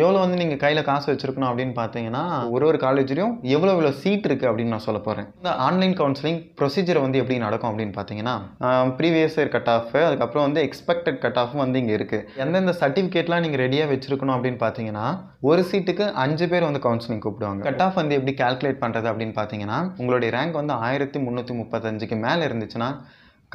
எவ்வளோ வந்து நீங்கள் கையில் காசு வச்சுருக்கணும் அப்படின்னு பார்த்தீங்கன்னா ஒரு ஒரு காலேஜ்லேயும் எவ்வளோ எவ்வளோ சீட் இருக்குது அப்படின்னு நான் சொல்ல போகிறேன் இந்த ஆன்லைன் கவுன்சிலிங் ப்ரொசீஜர் வந்து எப்படி நடக்கும் அப்படின்னு பார்த்தீங்கன்னா ப்ரீவியஸ் இயர் கட் ஆஃப் அதுக்கப்புறம் வந்து எக்ஸ்பெக்டட் கட் ஆஃப் வந்து இங்கே இருக்குது எந்தெந்த சர்டிஃபிகேட்லாம் நீங்கள் ரெடியாக வச்சுருக்கணும் அப்படின்னு பார்த்தீங்கன்னா ஒரு சீட்டுக்கு அஞ்சு பேர் வந்து கவுன்சிலிங் கூப்பிடுவாங்க கட் ஆஃப் வந்து எப்படி கால்குலேட் பண்ணுறது அப்படின்னு பார்த்தீங்கன்னா உங்களுடைய ரேங்க் வந்து ஆயிரத்தி முந்நூற்றி முப்பத்தஞ்சுக்கு மேலே இருந்துச்சுன்னா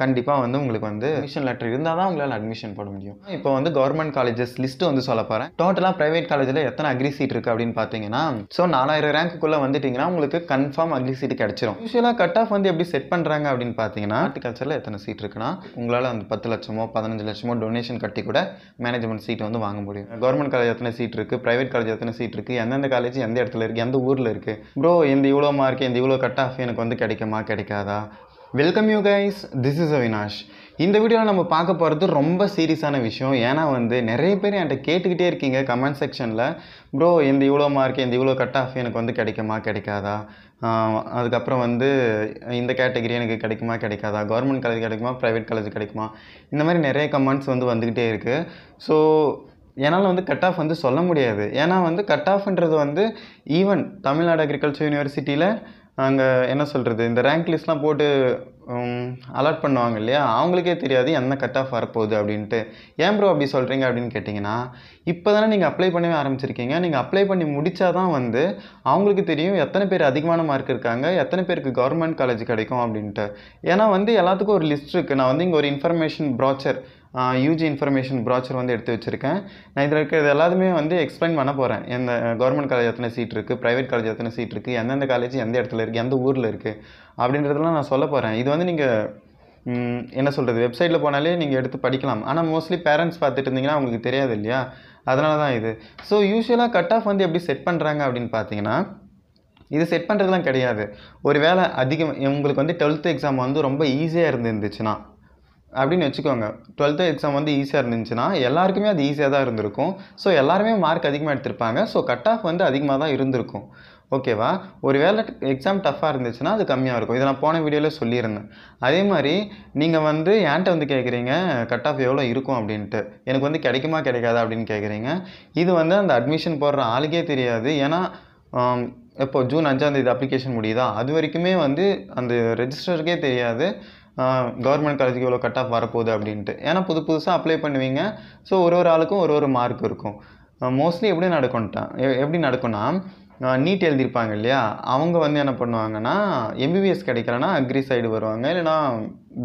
கண்டிப்பாக வந்து உங்களுக்கு வந்து அட்மிஷன் லெட்டர் இருந்தால் தான் உங்களால் அட்மிஷன் போட முடியும் இப்போ வந்து கவர்மெண்ட் காலேஜஸ் லிஸ்ட்டு வந்து சொல்ல போகிறேன் டோட்டலாக ப்ரைவேட் காலேஜில் எத்தனை அக்ரி சீட் இருக்குது அப்படின்னு பார்த்தீங்கன்னா ஸோ நாலாயிரம் ரேங்க்குள்ளே வந்துட்டிங்கன்னா உங்களுக்கு கன்ஃபார்ம் அக்ரி சீட்டு கிடச்சிரும் யூஸ்வலாக கட் ஆஃப் வந்து எப்படி செட் பண்ணுறாங்க அப்படின்னு பார்த்தீங்கன்னா ஹார்டிகல்ச்சரில் எத்தனை சீட் இருக்குன்னா உங்களால் அந்த பத்து லட்சமோ பதினஞ்சு லட்சமோ டொனேஷன் கட்டி கூட மேனேஜ்மெண்ட் சீட் வந்து வாங்க முடியும் கவர்மெண்ட் காலேஜ் எத்தனை சீட் இருக்குது ப்ரைவேட் காலேஜ் எத்தனை சீட் இருக்குது எந்தெந்த காலேஜ் எந்த இடத்துல இருக்குது எந்த ஊரில் இருக்குது ப்ரோ இந்த இவ்வளோ மார்க் இந்த இவ்வளோ கட் ஆஃப் எனக்கு வந்து கிடைக்குமா கிடைக்காதா welcome you guys this is Avinash இந்த வீடியோவில் நம்ம பார்க்க போகிறது ரொம்ப சீரியஸான விஷயம் ஏன்னா வந்து நிறைய பேர் என்கிட்ட கேட்டுக்கிட்டே இருக்கீங்க கமெண்ட் செக்ஷனில் ப்ரோ இந்த இவ்வளோ மார்க் இந்த இவ்வளோ கட் ஆஃப் எனக்கு வந்து கிடைக்குமா கிடைக்காதா அதுக்கப்புறம் வந்து இந்த கேட்டகரி எனக்கு கிடைக்குமா கிடைக்காதா கவர்மெண்ட் காலேஜ் கிடைக்குமா ப்ரைவேட் காலேஜ் கிடைக்குமா இந்த மாதிரி நிறைய கமெண்ட்ஸ் வந்து வந்துக்கிட்டே இருக்குது ஸோ என்னால் வந்து கட் ஆஃப் வந்து சொல்ல முடியாது ஏன்னா வந்து கட் ஆஃப்ன்றது வந்து ஈவன் தமிழ்நாடு அக்ரிகல்ச்சர் யூனிவர்சிட்டியில் நாங்கள் என்ன சொல்கிறது இந்த ரேங்க் லிஸ்ட்லாம் போட்டு அலாட் பண்ணுவாங்க இல்லையா அவங்களுக்கே தெரியாது என்ன கட் ஆஃப் வரப்போகுது அப்படின்ட்டு ஏன் ப்ரோ அப்படி சொல்கிறீங்க அப்படின்னு கேட்டிங்கன்னா இப்போ தானே நீங்கள் அப்ளை பண்ணவே ஆரம்பிச்சிருக்கீங்க நீங்கள் அப்ளை பண்ணி முடித்தா தான் வந்து அவங்களுக்கு தெரியும் எத்தனை பேர் அதிகமான மார்க் இருக்காங்க எத்தனை பேருக்கு கவர்மெண்ட் காலேஜ் கிடைக்கும் அப்படின்ட்டு ஏன்னா வந்து எல்லாத்துக்கும் ஒரு லிஸ்ட் இருக்குது நான் வந்து இங்கே ஒரு information brochure UG information brochure வந்து எடுத்து வச்சுருக்கேன் நான் இதில் இருக்கிறது எல்லாத்துமே வந்து எக்ஸ்பிளைன் பண்ண போகிறேன் எந்த கவர்மெண்ட் காலேஜ் எத்தனை சீட் இருக்குது ப்ரைவேட் காலேஜ் எத்தனை சீட் இருக்குது எந்தெந்த காலேஜ் எந்த இடத்துல இருக்குது எந்த ஊரில் இருக்குது அப்படின்றதெல்லாம் நான் சொல்ல போகிறேன் இது வந்து நீங்கள் என்ன சொல்கிறது வெப்சைட்டில் போனாலே நீங்கள் எடுத்து படிக்கலாம் ஆனால் மோஸ்ட்லி பேரண்ட்ஸ் பார்த்துட்டு இருந்தீங்கன்னா உங்களுக்கு தெரியாது இல்லையா அதனால தான் இது ஸோ யூஸ்வலாக கட் ஆஃப் வந்து எப்படி செட் பண்ணுறாங்க அப்படின்னு பார்த்தீங்கன்னா இது செட் பண்ணுறதுலாம் கிடையாது ஒரு வேளை அதிகம் உங்களுக்கு வந்து டுவெல்த்து எக்ஸாம் வந்து ரொம்ப ஈஸியாக இருந்துருந்துச்சுன்னா அப்படின்னு வச்சுக்கோங்க டுவெல்த்து எக்ஸாம் வந்து ஈஸியாக இருந்துச்சுன்னா எல்லாருக்குமே அது ஈஸியாக தான் இருந்திருக்கும் ஸோ எல்லாருமே மார்க் அதிகமாக எடுத்திருப்பாங்க ஸோ கட் ஆஃப் வந்து அதிகமாக தான் இருந்திருக்கும் ஓகேவா ஒரு வேளை எக்ஸாம் டஃப்பாக இருந்துச்சுன்னா அது கம்மியாக இருக்கும் இதை நான் போன வீடியோவில் சொல்லியிருந்தேன் அதே மாதிரி நீங்கள் வந்து ஏன்ட்ட வந்து கேட்குறீங்க கட் ஆஃப் எவ்வளோ இருக்கும் அப்படின்ட்டு எனக்கு வந்து கிடைக்குமா கிடைக்காதா அப்படின்னு கேட்குறீங்க இது வந்து அந்த அட்மிஷன் போடுற ஆளுக்கே தெரியாது ஏன்னா இப்போ ஜூன் அஞ்சாந்தேதி அப்ளிகேஷன் முடியுதா அது வரைக்குமே வந்து அந்த ரெஜிஸ்டருக்கே தெரியாது கவர்மெண்ட் காலேஜுக்கு இவ்வளோ கட் ஆஃப் வரப்போகுது அப்படின்ட்டு ஏன்னா புது புதுசாக அப்ளை பண்ணுவீங்க ஸோ ஒரு ஒரு ஆளுக்கும் ஒரு ஒரு மார்க் இருக்கும் மோஸ்ட்லி எப்படி நடக்கும்ட்டான் எப்படி நடக்கும்னா நீட் எழுதியிருப்பாங்க இல்லையா அவங்க வந்து என்ன பண்ணுவாங்கன்னா எம்பிபிஎஸ் கிடைக்கலன்னா அக்ரி சைடு வருவாங்க இல்லைனா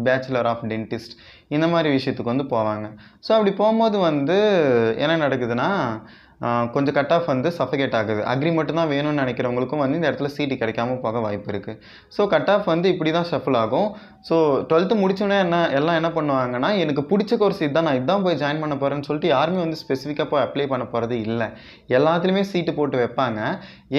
பேச்சுலர் ஆஃப் டென்டிஸ்ட் இந்த மாதிரி விஷயத்துக்கு வந்து போவாங்க ஸோ அப்படி போகும்போது வந்து என்ன நடக்குதுன்னா கொஞ்சம் கட் ஆஃப் வந்து சஃபகேட் ஆகுது அக்ரி மட்டும் தான் வேணும்னு நினைக்கிறவங்களுக்கும் வந்து இந்த இடத்துல சீட்டு கிடைக்காம போக வாய்ப்பு இருக்குது ஸோ கட் ஆஃப் வந்து இப்படி தான் ஷஃபிள் ஆகும் ஸோ டுவெல்த்து முடிச்சோடனே என்ன எல்லாம் என்ன பண்ணுவாங்கன்னா எனக்கு பிடிச்ச கோர்ஸ் இதுதான் நான் இதுதான் போய் ஜாயின் பண்ண போகிறேன்னு சொல்லிட்டு யாருமே வந்து ஸ்பெசிஃபிக்காக போய் அப்ளை பண்ண போகிறது இல்லை எல்லாத்துலேயுமே சீட்டு போட்டு வைப்பாங்க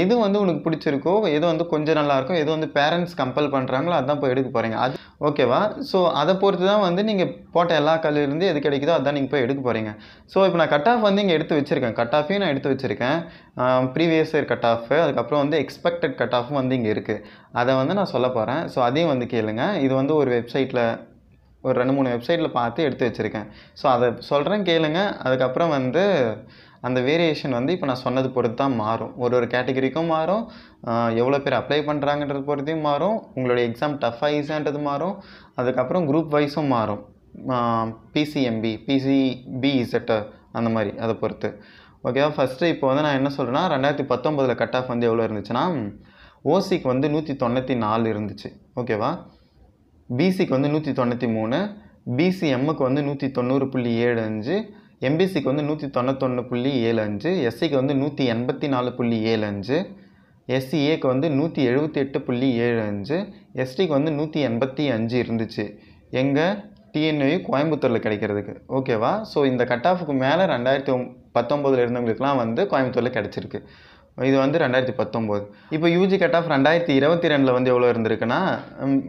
எது வந்து உனக்கு பிடிச்சிருக்கோ எது வந்து கொஞ்சம் நல்லாயிருக்கும் எது வந்து பேரண்ட்ஸ் கம்பல் பண்ணுறாங்களோ அதான் போய் எடுக்க போகிறீங்க அது ஓகேவா ஸோ அதை பொறுத்து தான் வந்து நீங்கள் போட்ட எல்லா கல்வியிலேருந்து எது கிடைக்குதோ அதான் நீங்கள் போய் எடுக்க போகிறீங்க ஸோ இப்போ நான் கட் ஆஃப் வந்து இங்கே எடுத்து வச்சுருக்கேன் கட் ஆஃப் ஆஃபையும் நான் எடுத்து வச்சுருக்கேன் ப்ரீவியஸ் இயர் கட் ஆஃப் அதுக்கப்புறம் வந்து எக்ஸ்பெக்டட் கட் ஆஃபும் வந்து இங்கே இருக்குது அதை வந்து நான் சொல்ல போகிறேன் ஸோ அதையும் வந்து கேளுங்க இது வந்து ஒரு வெப்சைட்டில் ஒரு ரெண்டு மூணு வெப்சைட்டில் பார்த்து எடுத்து வச்சுருக்கேன் ஸோ அதை சொல்கிறேன் கேளுங்க அதுக்கப்புறம் வந்து அந்த வேரியேஷன் வந்து இப்போ நான் சொன்னது பொறுத்து தான் மாறும் ஒரு ஒரு கேட்டகரிக்கும் மாறும் எவ்வளோ பேர் அப்ளை பண்ணுறாங்கன்றது பொறுத்தையும் மாறும் உங்களுடைய எக்ஸாம் டஃப் ஆகிஸான்றது மாறும் அதுக்கப்புறம் குரூப் வைஸும் மாறும் பிசிஎம்பி பிசிபிஇசெட்டு அந்த மாதிரி அதை பொறுத்து ஓகேவா ஃபஸ்ட்டு இப்போ வந்து நான் என்ன சொல்கிறேன்னா ரெண்டாயிரத்தி பத்தொம்பதில் கட் ஆஃப் வந்து எவ்வளோ இருந்துச்சுன்னா ஓசிக்கு வந்து நூற்றி தொண்ணூற்றி நாலு இருந்துச்சு ஓகேவா பிசிக்கு வந்து நூற்றி தொண்ணூற்றி மூணு பிசிஎம்முக்கு வந்து நூற்றி தொண்ணூறு புள்ளி ஏழு அஞ்சு எம்பிசிக்கு வந்து நூற்றி தொண்ணூத்தொன்று புள்ளி ஏழு அஞ்சு எஸ்சிக்கு வந்து நூற்றி எண்பத்தி நாலு புள்ளி ஏழு அஞ்சு எஸ்சிஏக்கு e வந்து நூற்றி எழுபத்தி எட்டு புள்ளி ஏழு அஞ்சு எஸ்டிக்கு வந்து நூற்றி எண்பத்தி அஞ்சு இருந்துச்சு எங்கள் டிஎன்ஏ கோயம்புத்தூரில் கிடைக்கிறதுக்கு ஓகேவா ஸோ இந்த கட் ஆஃபுக்கு மேலே ரெண்டாயிரத்தி பத்தொம்போதில் இருந்தவங்களுக்குலாம் வந்து கோயம்புத்தூரில் கிடச்சிருக்கு இது வந்து ரெண்டாயிரத்தி பத்தொம்போது இப்போ யூஜி கட் ஆஃப் ரெண்டாயிரத்தி இருபத்தி ரெண்டில் வந்து எவ்வளோ இருந்திருக்குன்னா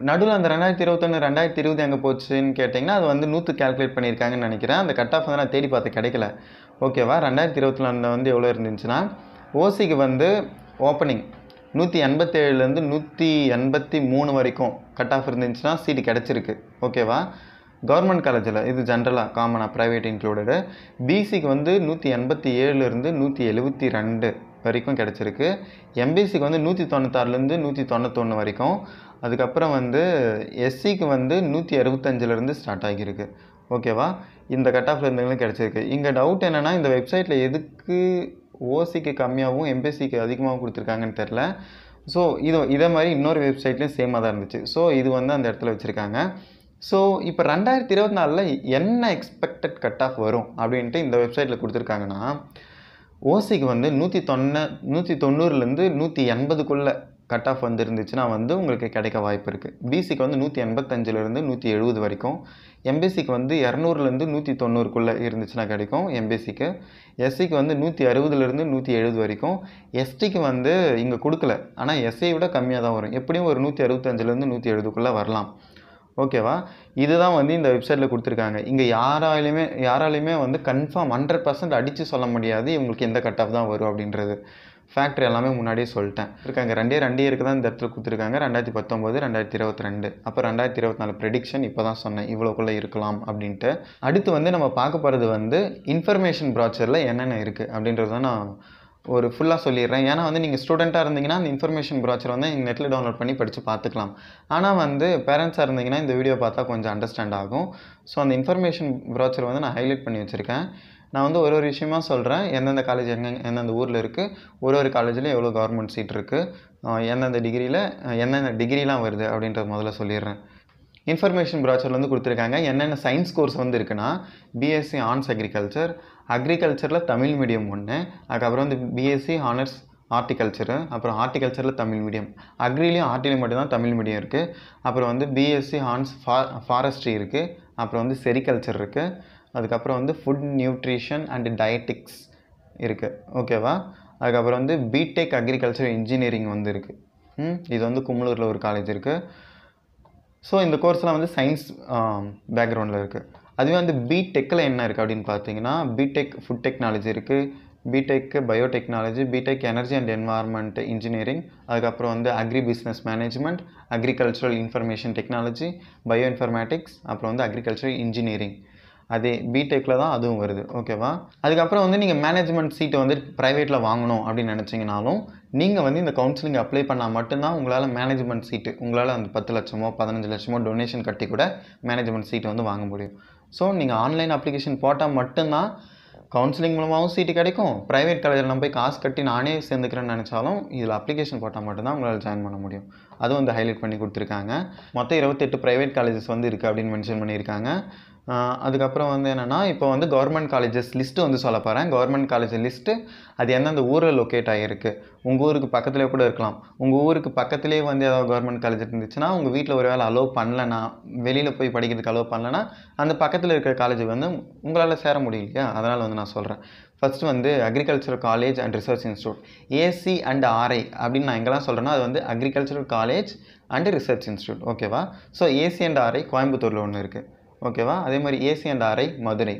நடுவில் அந்த ரெண்டாயிரத்தி இருபத்தொன்று ரெண்டாயிரத்தி இருபது எங்கே போச்சுன்னு கேட்டிங்கன்னா அது வந்து நூற்று கேல்குலேட் பண்ணியிருக்காங்கன்னு நினைக்கிறேன் அந்த கட் ஆஃப் வந்து நான் தேடி பார்த்து கிடைக்கல ஓகேவா ரெண்டாயிரத்தி இருபத்தி ரெண்டில் வந்து எவ்வளோ இருந்துச்சுன்னா ஓசிக்கு வந்து ஓப்பனிங் நூற்றி எண்பத்தேழுலேருந்து நூற்றி எண்பத்தி மூணு வரைக்கும் கட் ஆஃப் இருந்துச்சுன்னா சீட்டு கிடச்சிருக்கு ஓகேவா கவர்மெண்ட் காலேஜில் இது ஜென்ரலாக காமனாக ப்ரைவேட் இன்க்ளூடடு பிசிக்கு வந்து நூற்றி எண்பத்தி ஏழுலேருந்து நூற்றி எழுபத்தி ரெண்டு வரைக்கும் கிடச்சிருக்கு எம்பிசிக்கு வந்து நூற்றி தொண்ணூத்தாறுலேருந்து நூற்றி தொண்ணூத்தொன்று வரைக்கும் அதுக்கப்புறம் வந்து எஸ்சிக்கு வந்து நூற்றி அறுபத்தஞ்சிலேருந்து ஸ்டார்ட் ஆகியிருக்கு ஓகேவா இந்த கட் ஆஃப்ல இருந்தவங்களும் கிடச்சிருக்கு இங்கே டவுட் என்னென்னா இந்த வெப்சைட்டில் எதுக்கு ஓசிக்கு கம்மியாகவும் எம்பிசிக்கு அதிகமாகவும் கொடுத்துருக்காங்கன்னு தெரில ஸோ இது இதே மாதிரி இன்னொரு வெப்சைட்லேயும் சேமாக தான் இருந்துச்சு ஸோ இது வந்து அந்த இடத்துல வச்சுருக்காங்க ஸோ இப்போ ரெண்டாயிரத்தி இருபத்தி நாலில் என்ன எக்ஸ்பெக்டட் கட் ஆஃப் வரும் அப்படின்ட்டு இந்த வெப்சைட்டில் கொடுத்துருக்காங்கன்னா ஓசிக்கு வந்து நூற்றி தொண்ணூ நூற்றி தொண்ணூறுலேருந்து நூற்றி எண்பதுக்குள்ளே கட் ஆஃப் வந்துருந்துச்சுன்னா வந்து உங்களுக்கு கிடைக்க வாய்ப்பு இருக்குது பிசிக்கு வந்து நூற்றி எண்பத்தஞ்சிலேருந்து நூற்றி எழுபது வரைக்கும் எம்பிசிக்கு வந்து இரநூறுலேருந்து நூற்றி தொண்ணூறுக்குள்ளே இருந்துச்சுன்னா கிடைக்கும் எம்பிசிக்கு எஸ்சிக்கு வந்து நூற்றி அறுபதுலேருந்து நூற்றி எழுபது வரைக்கும் எஸ்டிக்கு வந்து இங்கே கொடுக்கல ஆனால் எஸ்சியை விட கம்மியாக தான் வரும் எப்படியும் ஒரு நூற்றி அறுபத்தஞ்சிலேருந்து நூற்றி எழுபதுக்குள்ளே வரலாம் ஓகேவா இதுதான் வந்து இந்த வெப்சைட்டில் கொடுத்துருக்காங்க இங்கே யாராலையுமே யாராலையுமே வந்து கன்ஃபார்ம் ஹண்ட்ரட் பர்சன்ட் அடித்து சொல்ல முடியாது இவங்களுக்கு எந்த கட் ஆஃப் தான் வரும் அப்படின்றது ஃபேக்ட்ரி எல்லாமே முன்னாடியே சொல்லிட்டேன் இருக்காங்க ரெண்டே ரெண்டே இருக்கு தான் இந்த இடத்துல கொடுத்துருக்காங்க ரெண்டாயிரத்தி பத்தொம்போது ரெண்டாயிரத்தி இருபத்தி ரெண்டு அப்போ ரெண்டாயிரத்தி இருபத்தி நாலு ப்ரெடிக்ஷன் இப்போ தான் சொன்னேன் இவ்வளோக்குள்ளே இருக்கலாம் அப்படின்ட்டு அடுத்து வந்து நம்ம பார்க்க போகிறது வந்து இன்ஃபர்மேஷன் ப்ராச்சரில் என்னென்ன இருக்குது அப்படின்றது தான் நான் ஒரு ஃபுல்லாக சொல்லிடுறேன் ஏன்னா வந்து நீங்கள் ஸ்டூடெண்ட்டாக இருந்தீங்கன்னா அந்த இன்ஃபர்மேஷன் ப்ராச்சர் வந்து நீங்கள் நெட்டில் டவுன்லோட் பண்ணி படித்து பார்த்துக்கலாம் ஆனால் வந்து பேரண்ட்ஸாக இருந்தீங்கன்னா இந்த வீடியோ பார்த்தா கொஞ்சம் அண்டர்ஸ்டாண்ட் ஆகும் ஸோ அந்த இன்ஃபர்மேஷன் ப்ராச்சர் வந்து நான் ஹைலைட் பண்ணி வச்சுருக்கேன் நான் வந்து ஒரு ஒரு விஷயமா சொல்கிறேன் எந்தெந்த காலேஜ் எங்கே எந்தெந்த ஊரில் இருக்குது ஒரு ஒரு காலேஜ்லேயும் எவ்வளோ கவர்மெண்ட் சீட் இருக்குது எந்தெந்த டிகிரியில் எந்தெந்த டிகிரிலாம் வருது அப்படின்றத முதல்ல சொல்லிடுறேன் இன்ஃபர்மேஷன் ப்ராச்சரில் வந்து கொடுத்துருக்காங்க என்னென்ன சயின்ஸ் கோர்ஸ் வந்து இருக்குன்னா பிஎஸ்சி ஆன்ஸ் அக்ரிகல்ச்சர் அக்ரிகல்ச்சரில் தமிழ் மீடியம் ஒன்று அதுக்கப்புறம் வந்து பிஎஸ்சி ஹானர்ஸ் ஆர்டிகல்ச்சரு அப்புறம் ஆர்டிகல்ச்சரில் தமிழ் மீடியம் அக்ரிலையும் ஆர்டிலையும் மட்டும்தான் தமிழ் மீடியம் இருக்குது அப்புறம் வந்து பிஎஸ்சி ஹான்ஸ் ஃபா ஃபாரஸ்ட்ரி இருக்குது அப்புறம் வந்து செரிகல்ச்சர் இருக்குது அதுக்கப்புறம் வந்து ஃபுட் நியூட்ரிஷன் அண்ட் டயட்டிக்ஸ் இருக்குது ஓகேவா அதுக்கப்புறம் வந்து பிடெக் அக்ரிகல்ச்சர் இன்ஜினியரிங் வந்து இருக்குது இது வந்து கும்பலூரில் ஒரு காலேஜ் இருக்குது ஸோ இந்த கோர்ஸ்லாம் வந்து சயின்ஸ் பேக்ரவுண்டில் இருக்குது அதுவே வந்து பிடெக்கில் என்ன இருக்குது அப்படின்னு பார்த்தீங்கன்னா பிடெக் ஃபுட் டெக்னாலஜி இருக்குது BTech biotechnology BTech energy and environment engineering அதுக்கப்புறம் வந்து agri business management agricultural information technology bio informatics அப்புறம் வந்து அக்ரிகல்ச்சரல் இன்ஜினியரிங் அதே பிடெக்கில் தான் அதுவும் வருது ஓகேவா அதுக்கப்புறம் வந்து நீங்கள் மேனேஜ்மெண்ட் சீட்டை வந்து ப்ரைவேட்டில் வாங்கணும் அப்படின்னு நினச்சிங்கனாலும் நீங்கள் வந்து இந்த கவுன்சிலிங் அப்ளை பண்ணால் மட்டும்தான் உங்களால் மேனேஜ்மெண்ட் சீட்டு உங்களால் அந்த பத்து லட்சமோ பதினஞ்சு லட்சமோ டொனேஷன் கட்டி கூட மேனேஜ்மெண்ட் சீட்டை வந்து வாங்க முடியும் ஸோ நீங்கள் ஆன்லைன் அப்ளிகேஷன் போட்டால் மட்டும்தான் கவுன்சிலிங் மூலமாகவும் சீட்டு கிடைக்கும் ப்ரைவேட் காலேஜில் நம்ம போய் காசு கட்டி நானே சேர்ந்துக்கிறேன்னு நினச்சாலும் இதில் அப்ளிகேஷன் போட்டால் மட்டும்தான் உங்களால் ஜாயின் பண்ண முடியும் அதுவும் வந்து ஹைலைட் பண்ணி கொடுத்துருக்காங்க மொத்தம் இருபத்தெட்டு ப்ரைவேட் காலேஜஸ் வந்து இருக்குது அப்படின்னு மென்ஷன் பண்ணியிருக்காங்க அதுக்கப்புறம் வந்து என்னென்னா இப்போ வந்து கவர்மெண்ட் காலேஜஸ் லிஸ்ட்டு வந்து சொல்ல போகிறேன் கவர்மெண்ட் காலேஜ் லிஸ்ட்டு அது எந்தெந்த ஊரில் லொக்கேட் ஆகிருக்கு உங்கள் ஊருக்கு பக்கத்துலேயே கூட இருக்கலாம் உங்கள் ஊருக்கு பக்கத்துலேயே வந்து ஏதாவது கவர்மெண்ட் காலேஜ் இருந்துச்சுன்னா உங்கள் வீட்டில் ஒரு வேலை அலோவ் பண்ணலனா வெளியில் போய் படிக்கிறதுக்கு அலோவ் பண்ணலனா அந்த பக்கத்தில் இருக்கிற காலேஜ் வந்து உங்களால் சேர முடியலையா அதனால் வந்து நான் சொல்கிறேன் ஃபஸ்ட்டு வந்து agricultural college and research institute AC and RI அப்படின்னு நான் எங்கெல்லாம் சொல்கிறேன்னா அது வந்து agricultural college and research institute ஓகேவா ஸோ ஏசி அண்ட் ஆர்ஐ கோயம்புத்தூரில் ஒன்று இருக்குது ஓகேவா அதே மாதிரி ஏசி அண்ட் ஆர்ஐ மதுரை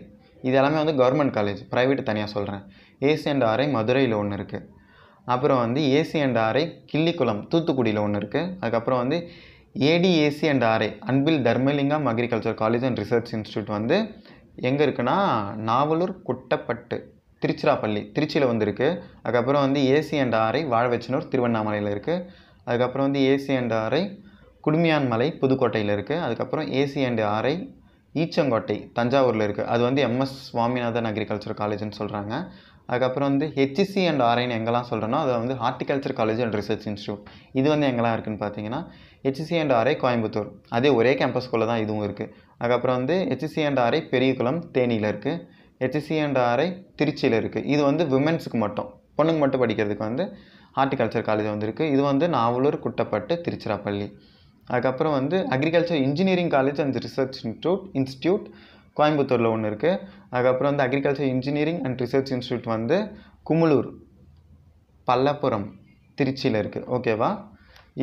இது எல்லாமே வந்து கவர்மெண்ட் காலேஜ் ப்ரைவேட் தனியாக சொல்கிறேன் ஏசி அண்ட் ஆர்ஐ மதுரையில் ஒன்று இருக்குது அப்புறம் வந்து ஏசி அண்ட் ஆர்ஐ கிள்ளிக்குளம் தூத்துக்குடியில் ஒன்று இருக்குது அதுக்கப்புறம் வந்து ADAC and RI Anbil Dharmalingam agriculture college and research institute வந்து எங்கே இருக்குன்னா நாவலூர் குட்டப்பட்டு திருச்சிராப்பள்ளி திருச்சியில் வந்துருக்கு அதுக்கப்புறம் வந்து ஏசி அண்ட் ஆரை வாழ்வச்சனூர் திருவண்ணாமலையில் இருக்குது அதுக்கப்புறம் வந்து ஏசி அண்ட் ஆரை குடுமியான்மலை புதுக்கோட்டையில் இருக்குது அதுக்கப்புறம் ஏசி அண்ட் ஆரை ஈச்சங்கோட்டை தஞ்சாவூரில் இருக்குது அது வந்து எம்எஸ் சுவாமிநாதன் அக்ரிகல்ச்சர் காலேஜ்னு சொல்கிறாங்க அதுக்கப்புறம் வந்து ஹெச்சிசி அண்ட் ஆர்ஐன் எங்கெல்லாம் சொல்கிறேன்னா அது வந்து horticulture college and research institute இது வந்து எங்கெல்லாம் இருக்குதுன்னு பார்த்தீங்கன்னா ஹெச்சிசி அண்ட் ஆர்ஐ கோயம்புத்தூர் அதே ஒரே கேம்பஸ்குள்ளே தான் இதுவும் இருக்குது அதுக்கப்புறம் வந்து ஹெச்சிசி அண்ட் ஆர்ஐ பெரியகுளம் தேனியில் இருக்குது ஹெச்சிசி அண்ட் ஆர்ஐ திருச்சியில் இருக்குது இது வந்து விமென்ஸுக்கு மட்டும் பொண்ணுங்க மட்டும் படிக்கிறதுக்கு வந்து ஹார்டிகல்ச்சர் காலேஜ் வந்துருக்கு இது வந்து நாவலூர் குட்டப்பட்டு திருச்சிராப்பள்ளி அதுக்கப்புறம் வந்து agriculture engineering college and research institute institute கோயம்புத்தூரில் ஒன்று இருக்குது அதுக்கப்புறம் வந்து agriculture engineering and research institute வந்து குமுலூர் பல்லப்புரம் திருச்சியில் இருக்குது ஓகேவா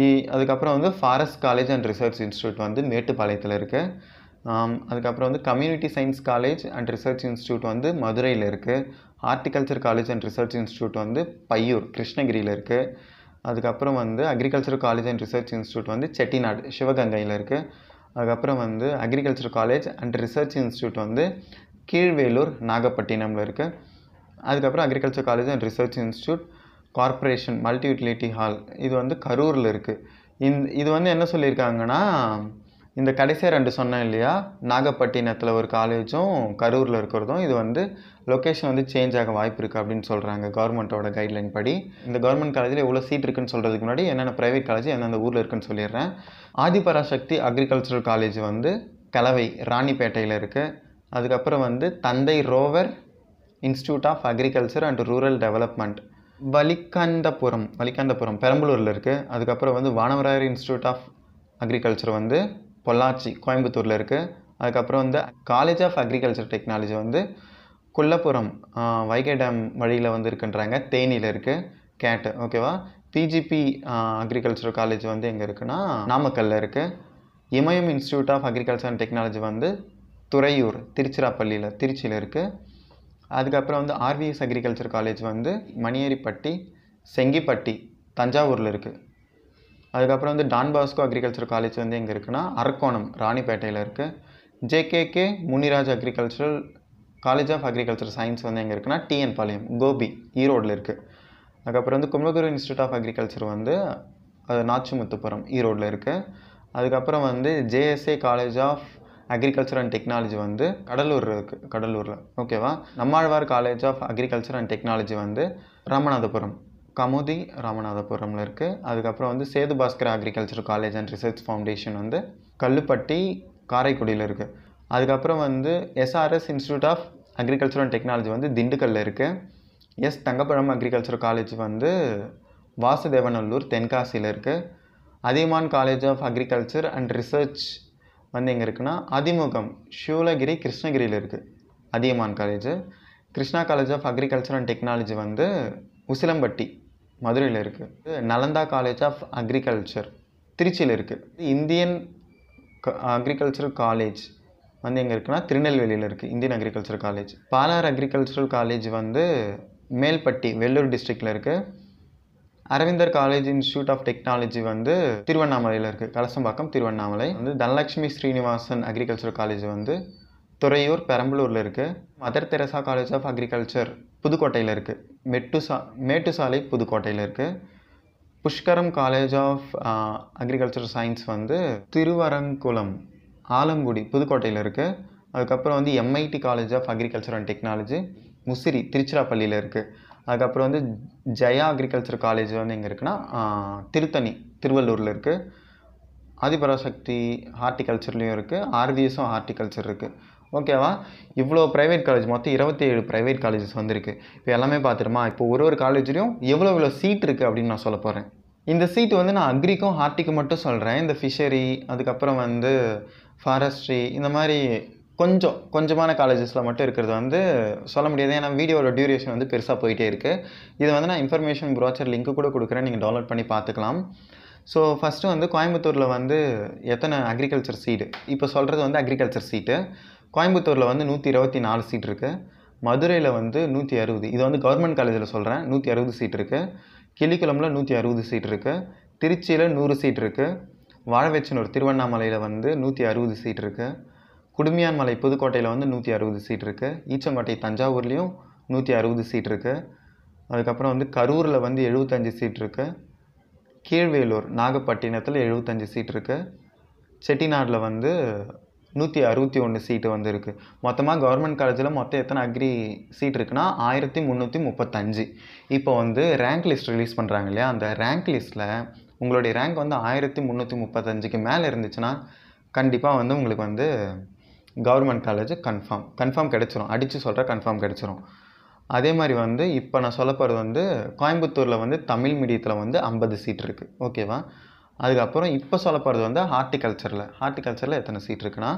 இ அதுக்கப்புறம் வந்து forest college and research institute வந்து மேட்டுப்பாளையத்தில் இருக்குது அதுக்கப்புறம் வந்து community science college and research institute வந்து மதுரையில் இருக்குது horticulture college and research institute வந்து பையூர் கிருஷ்ணகிரியில் இருக்குது அதுக்கப்புறம் வந்து agriculture college and research institute வந்து செட்டிநாடு சிவகங்கையில் இருக்குது அதுக்கப்புறம் வந்து agriculture college and research institute வந்து கீழ்வேலூர் நாகப்பட்டினமில் இருக்குது அதுக்கப்புறம் agriculture college and research institute corporation multi utility hall இது வந்து கரூரில் இருக்குது இந்த இது வந்து என்ன சொல்லியிருக்காங்கன்னா இந்த கடைசியாக ரெண்டு சொன்னேன் இல்லையா நாகப்பட்டினத்தில் ஒரு காலேஜும் கரூரில் இருக்கிறதும் இது வந்து லொக்கேஷன் வந்து சேஞ்ச் ஆக வாய்ப்பு இருக்குது அப்படின்னு சொல்கிறாங்க கவர்மெண்ட்டோட கைட்லைன் படி இந்த கவர்மெண்ட் காலேஜில் எவ்வளோ சீட் இருக்குன்னு சொல்கிறதுக்கு முன்னாடி என்னென்ன ப்ரைவேட் காலேஜ் எந்தெந்த ஊரில் இருக்குன்னு சொல்லிடுறேன் ஆதிபராசக்தி அக்ரிகல்ச்சரல் காலேஜ் வந்து கலவை ராணிப்பேட்டையில் இருக்குது அதுக்கப்புறம் வந்து Thanthai Roever institute of agriculture and rural development Valikandapuram Valikandapuram பெரம்பலூரில் இருக்குது அதுக்கப்புறம் வந்து வானவராயர் இன்ஸ்டியூட் ஆஃப் அக்ரிகல்ச்சர் வந்து பொள்ளாச்சி கோயம்புத்தூரில் இருக்குது அதுக்கப்புறம் வந்து காலேஜ் ஆஃப் அக்ரிகல்ச்சர் டெக்னாலஜி வந்து குள்ளப்புறம் வைகை டேம் வழியில் வந்து இருக்குன்றாங்க தேனியில் இருக்குது கேட்டு ஓகேவா பிஜிபி அக்ரிகல்ச்சர் காலேஜ் வந்து எங்கே இருக்குன்னா நாமக்கல்லில் இருக்குது Imayam institute of agriculture and technology வந்து துறையூர் திருச்சிராப்பள்ளியில் திருச்சியில் இருக்குது அதுக்கப்புறம் வந்து ஆர்விஎஸ் அக்ரிகல்ச்சர் காலேஜ் வந்து மணியேரிப்பட்டி செங்கிப்பட்டி தஞ்சாவூரில் இருக்குது அதுக்கப்புறம் வந்து டான் பாஸ்கோ அக்ரிகல்ச்சர் காலேஜ் வந்து எங்கே இருக்குன்னா அரக்கோணம் ராணிப்பேட்டையில் இருக்குது JKK Muniraj agricultural college of agriculture science வந்து எங்கே இருக்குன்னா டிஎன் பாளையம் கோபி ஈரோடில் இருக்குது அதுக்கப்புறம் வந்து கும்பகுரு இன்ஸ்டியூட் ஆஃப் அக்ரிகல்ச்சர் வந்து நாச்சிமுத்துப்புரம் ஈரோடில் இருக்குது அதுக்கப்புறம் வந்து JSA college of agriculture and technology வந்து கடலூர் இருக்குது கடலூரில் ஓகேவா Nammazhvar college of agriculture and technology வந்து ராமநாதபுரம் கமுதி ராமநாதபுரமில் இருக்குது அதுக்கப்புறம் வந்து Sethu Bhaskar agriculture college and research foundation வந்து கல்லுப்பட்டி காரைக்குடியில் இருக்குது அதுக்கப்புறம் வந்து SRS institute of agriculture and technology வந்து திண்டுக்கல்லில் இருக்குது எஸ் தங்கப்பழம் அக்ரிகல்ச்சர் காலேஜ் வந்து வாசுதேவநல்லூர் தென்காசியில் இருக்குது Adhiyaman college of agriculture and research வந்து எங்கே இருக்குன்னா அதிமுகம் சிவலகிரி கிருஷ்ணகிரியில் இருக்குது Adhiyaman college Krishna college of agriculture and technology வந்து உசிலம்பட்டி மதுரையில் இருக்குது நலந்தா காலேஜ் ஆஃப் அக்ரிகல்ச்சர் திருச்சியில் இருக்குது இந்தியன் க அக்ரிகல்ச்சர் காலேஜ் வந்து எங்கே இருக்குன்னா திருநெல்வேலியில் இருக்குது Indian agriculture college Palar agricultural college வந்து மேல்பட்டி வெள்ளூர் டிஸ்ட்ரிக்டில் இருக்குது Aravindar college institute of technology வந்து திருவண்ணாமலையில் இருக்குது கலசம்பாக்கம் திருவண்ணாமலை வந்து தனலட்சுமி ஸ்ரீனிவாசன் அக்ரிகல்ச்சர் காலேஜ் வந்து துறையூர் பெரம்பலூரில் இருக்குது Mother Teresa college of agriculture புதுக்கோட்டையில் இருக்குது மெட்டுசா மேட்டுசாலை புதுக்கோட்டையில் இருக்குது Pushkaram college of agriculture science வந்து திருவரங்குளம் ஆலங்குடி புதுக்கோட்டையில் இருக்குது அதுக்கப்புறம் வந்து MIT college of agriculture and technology Musiri திருச்சிராப்பள்ளியில் இருக்குது அதுக்கப்புறம் வந்து ஜெயா அக்ரிகல்ச்சர் காலேஜ் வந்து எங்கே இருக்குன்னா திருத்தணி திருவள்ளூரில் இருக்குது ஆதிபராசக்தி ஹார்டிகல்ச்சர்லேயும் இருக்குது ஆர்விஎஸும் ஹார்டிகல்ச்சர் இருக்குது ஓகேவா இவ்வளோ ப்ரைவேட் காலேஜ் மொத்தம் இருபத்தி ஏழு ப்ரைவேட் காலேஜஸ் வந்திருக்கு இப்போ எல்லாமே பார்த்துருமா இப்போ ஒரு ஒரு காலேஜ்லேயும் எவ்வளோ எவ்வளோ சீட் இருக்குது அப்படின்னு நான் சொல்ல போகிறேன் இந்த சீட் வந்து நான் அக்ரிக்கும் ஹார்ட்டிக்கும் மட்டும் சொல்கிறேன் இந்த ஃபிஷரி அதுக்கப்புறம் வந்து ஃபாரஸ்ட்ரி இந்த மாதிரி கொஞ்சம் கொஞ்சமான காலேஜஸில் மட்டும் இருக்கிறது வந்து சொல்ல முடியாது ஏன்னா வீடியோவோட டியூரேஷன் வந்து பெருசாக போயிட்டே இருக்குது இது வந்து நான் இன்ஃபர்மேஷன் ப்ரோச்சர் லிங்க்கு கூட கொடுக்குறேன் நீங்கள் டவுன்லோட் பண்ணி பார்த்துக்கலாம் ஸோ ஃபஸ்ட்டு வந்து கோயம்புத்தூரில் வந்து எத்தனை அக்ரிகல்ச்சர் சீடு இப்போ சொல்கிறது வந்து அக்ரிகல்ச்சர் சீட்டு கோயம்புத்தூரில் வந்து நூற்றி இருபத்தி நாலு சீட் இருக்குது மதுரையில் வந்து நூற்றி அறுபது இது வந்து கவர்மெண்ட் காலேஜில் சொல்கிறேன் நூற்றி அறுபது சீட் இருக்குது கிளிக்குளமில் நூற்றி அறுபது சீட் இருக்குது திருச்சியில் நூறு சீட் இருக்குது வாழவெச்சனூர் திருவண்ணாமலையில் வந்து நூற்றி அறுபது சீட் இருக்குது குடுமியான்மலை புதுக்கோட்டையில் வந்து நூற்றி அறுபது சீட் இருக்குது ஈச்சங்கோட்டை தஞ்சாவூர்லேயும் நூற்றி அறுபது சீட் இருக்குது அதுக்கப்புறம் வந்து கரூரில் வந்து எழுபத்தஞ்சு சீட் இருக்குது கீழ்வேலூர் நாகப்பட்டினத்தில் எழுபத்தஞ்சு சீட் இருக்குது செட்டிநாடில் வந்து நூற்றி அறுபத்தி ஒன்று சீட்டு வந்திருக்கு மொத்தமாக கவர்மெண்ட் காலேஜில் மொத்தம் எத்தனை அக்ரி சீட் இருக்குன்னா ஆயிரத்தி முந்நூற்றி முப்பத்தஞ்சு இப்போ வந்து ரேங்க் லிஸ்ட் ரிலீஸ் பண்ணுறாங்க இல்லையா அந்த ரேங்க் லிஸ்ட்டில் உங்களுடைய ரேங்க் வந்து ஆயிரத்தி முந்நூற்றி முப்பத்தஞ்சுக்கு மேலே இருந்துச்சுன்னா கண்டிப்பாக வந்து உங்களுக்கு வந்து கவர்மெண்ட் காலேஜ் கன்ஃபார்ம் கன்ஃபார்ம் கிடச்சிரும் அடித்து சொல்கிற கன்ஃபார்ம் கிடச்சிரும் அதே மாதிரி வந்து இப்போ நான் சொல்ல போகிறது வந்து கோயம்புத்தூரில் வந்து தமிழ் மீடியத்தில் வந்து ஐம்பது சீட் இருக்குது ஓகேவா அதுக்கப்புறம் இப்போ சொல்ல போகிறது வந்து ஹார்ட்டிகல்ச்சரில் ஹார்ட்டிகல்ச்சரில் எத்தனை சீட் இருக்குன்னா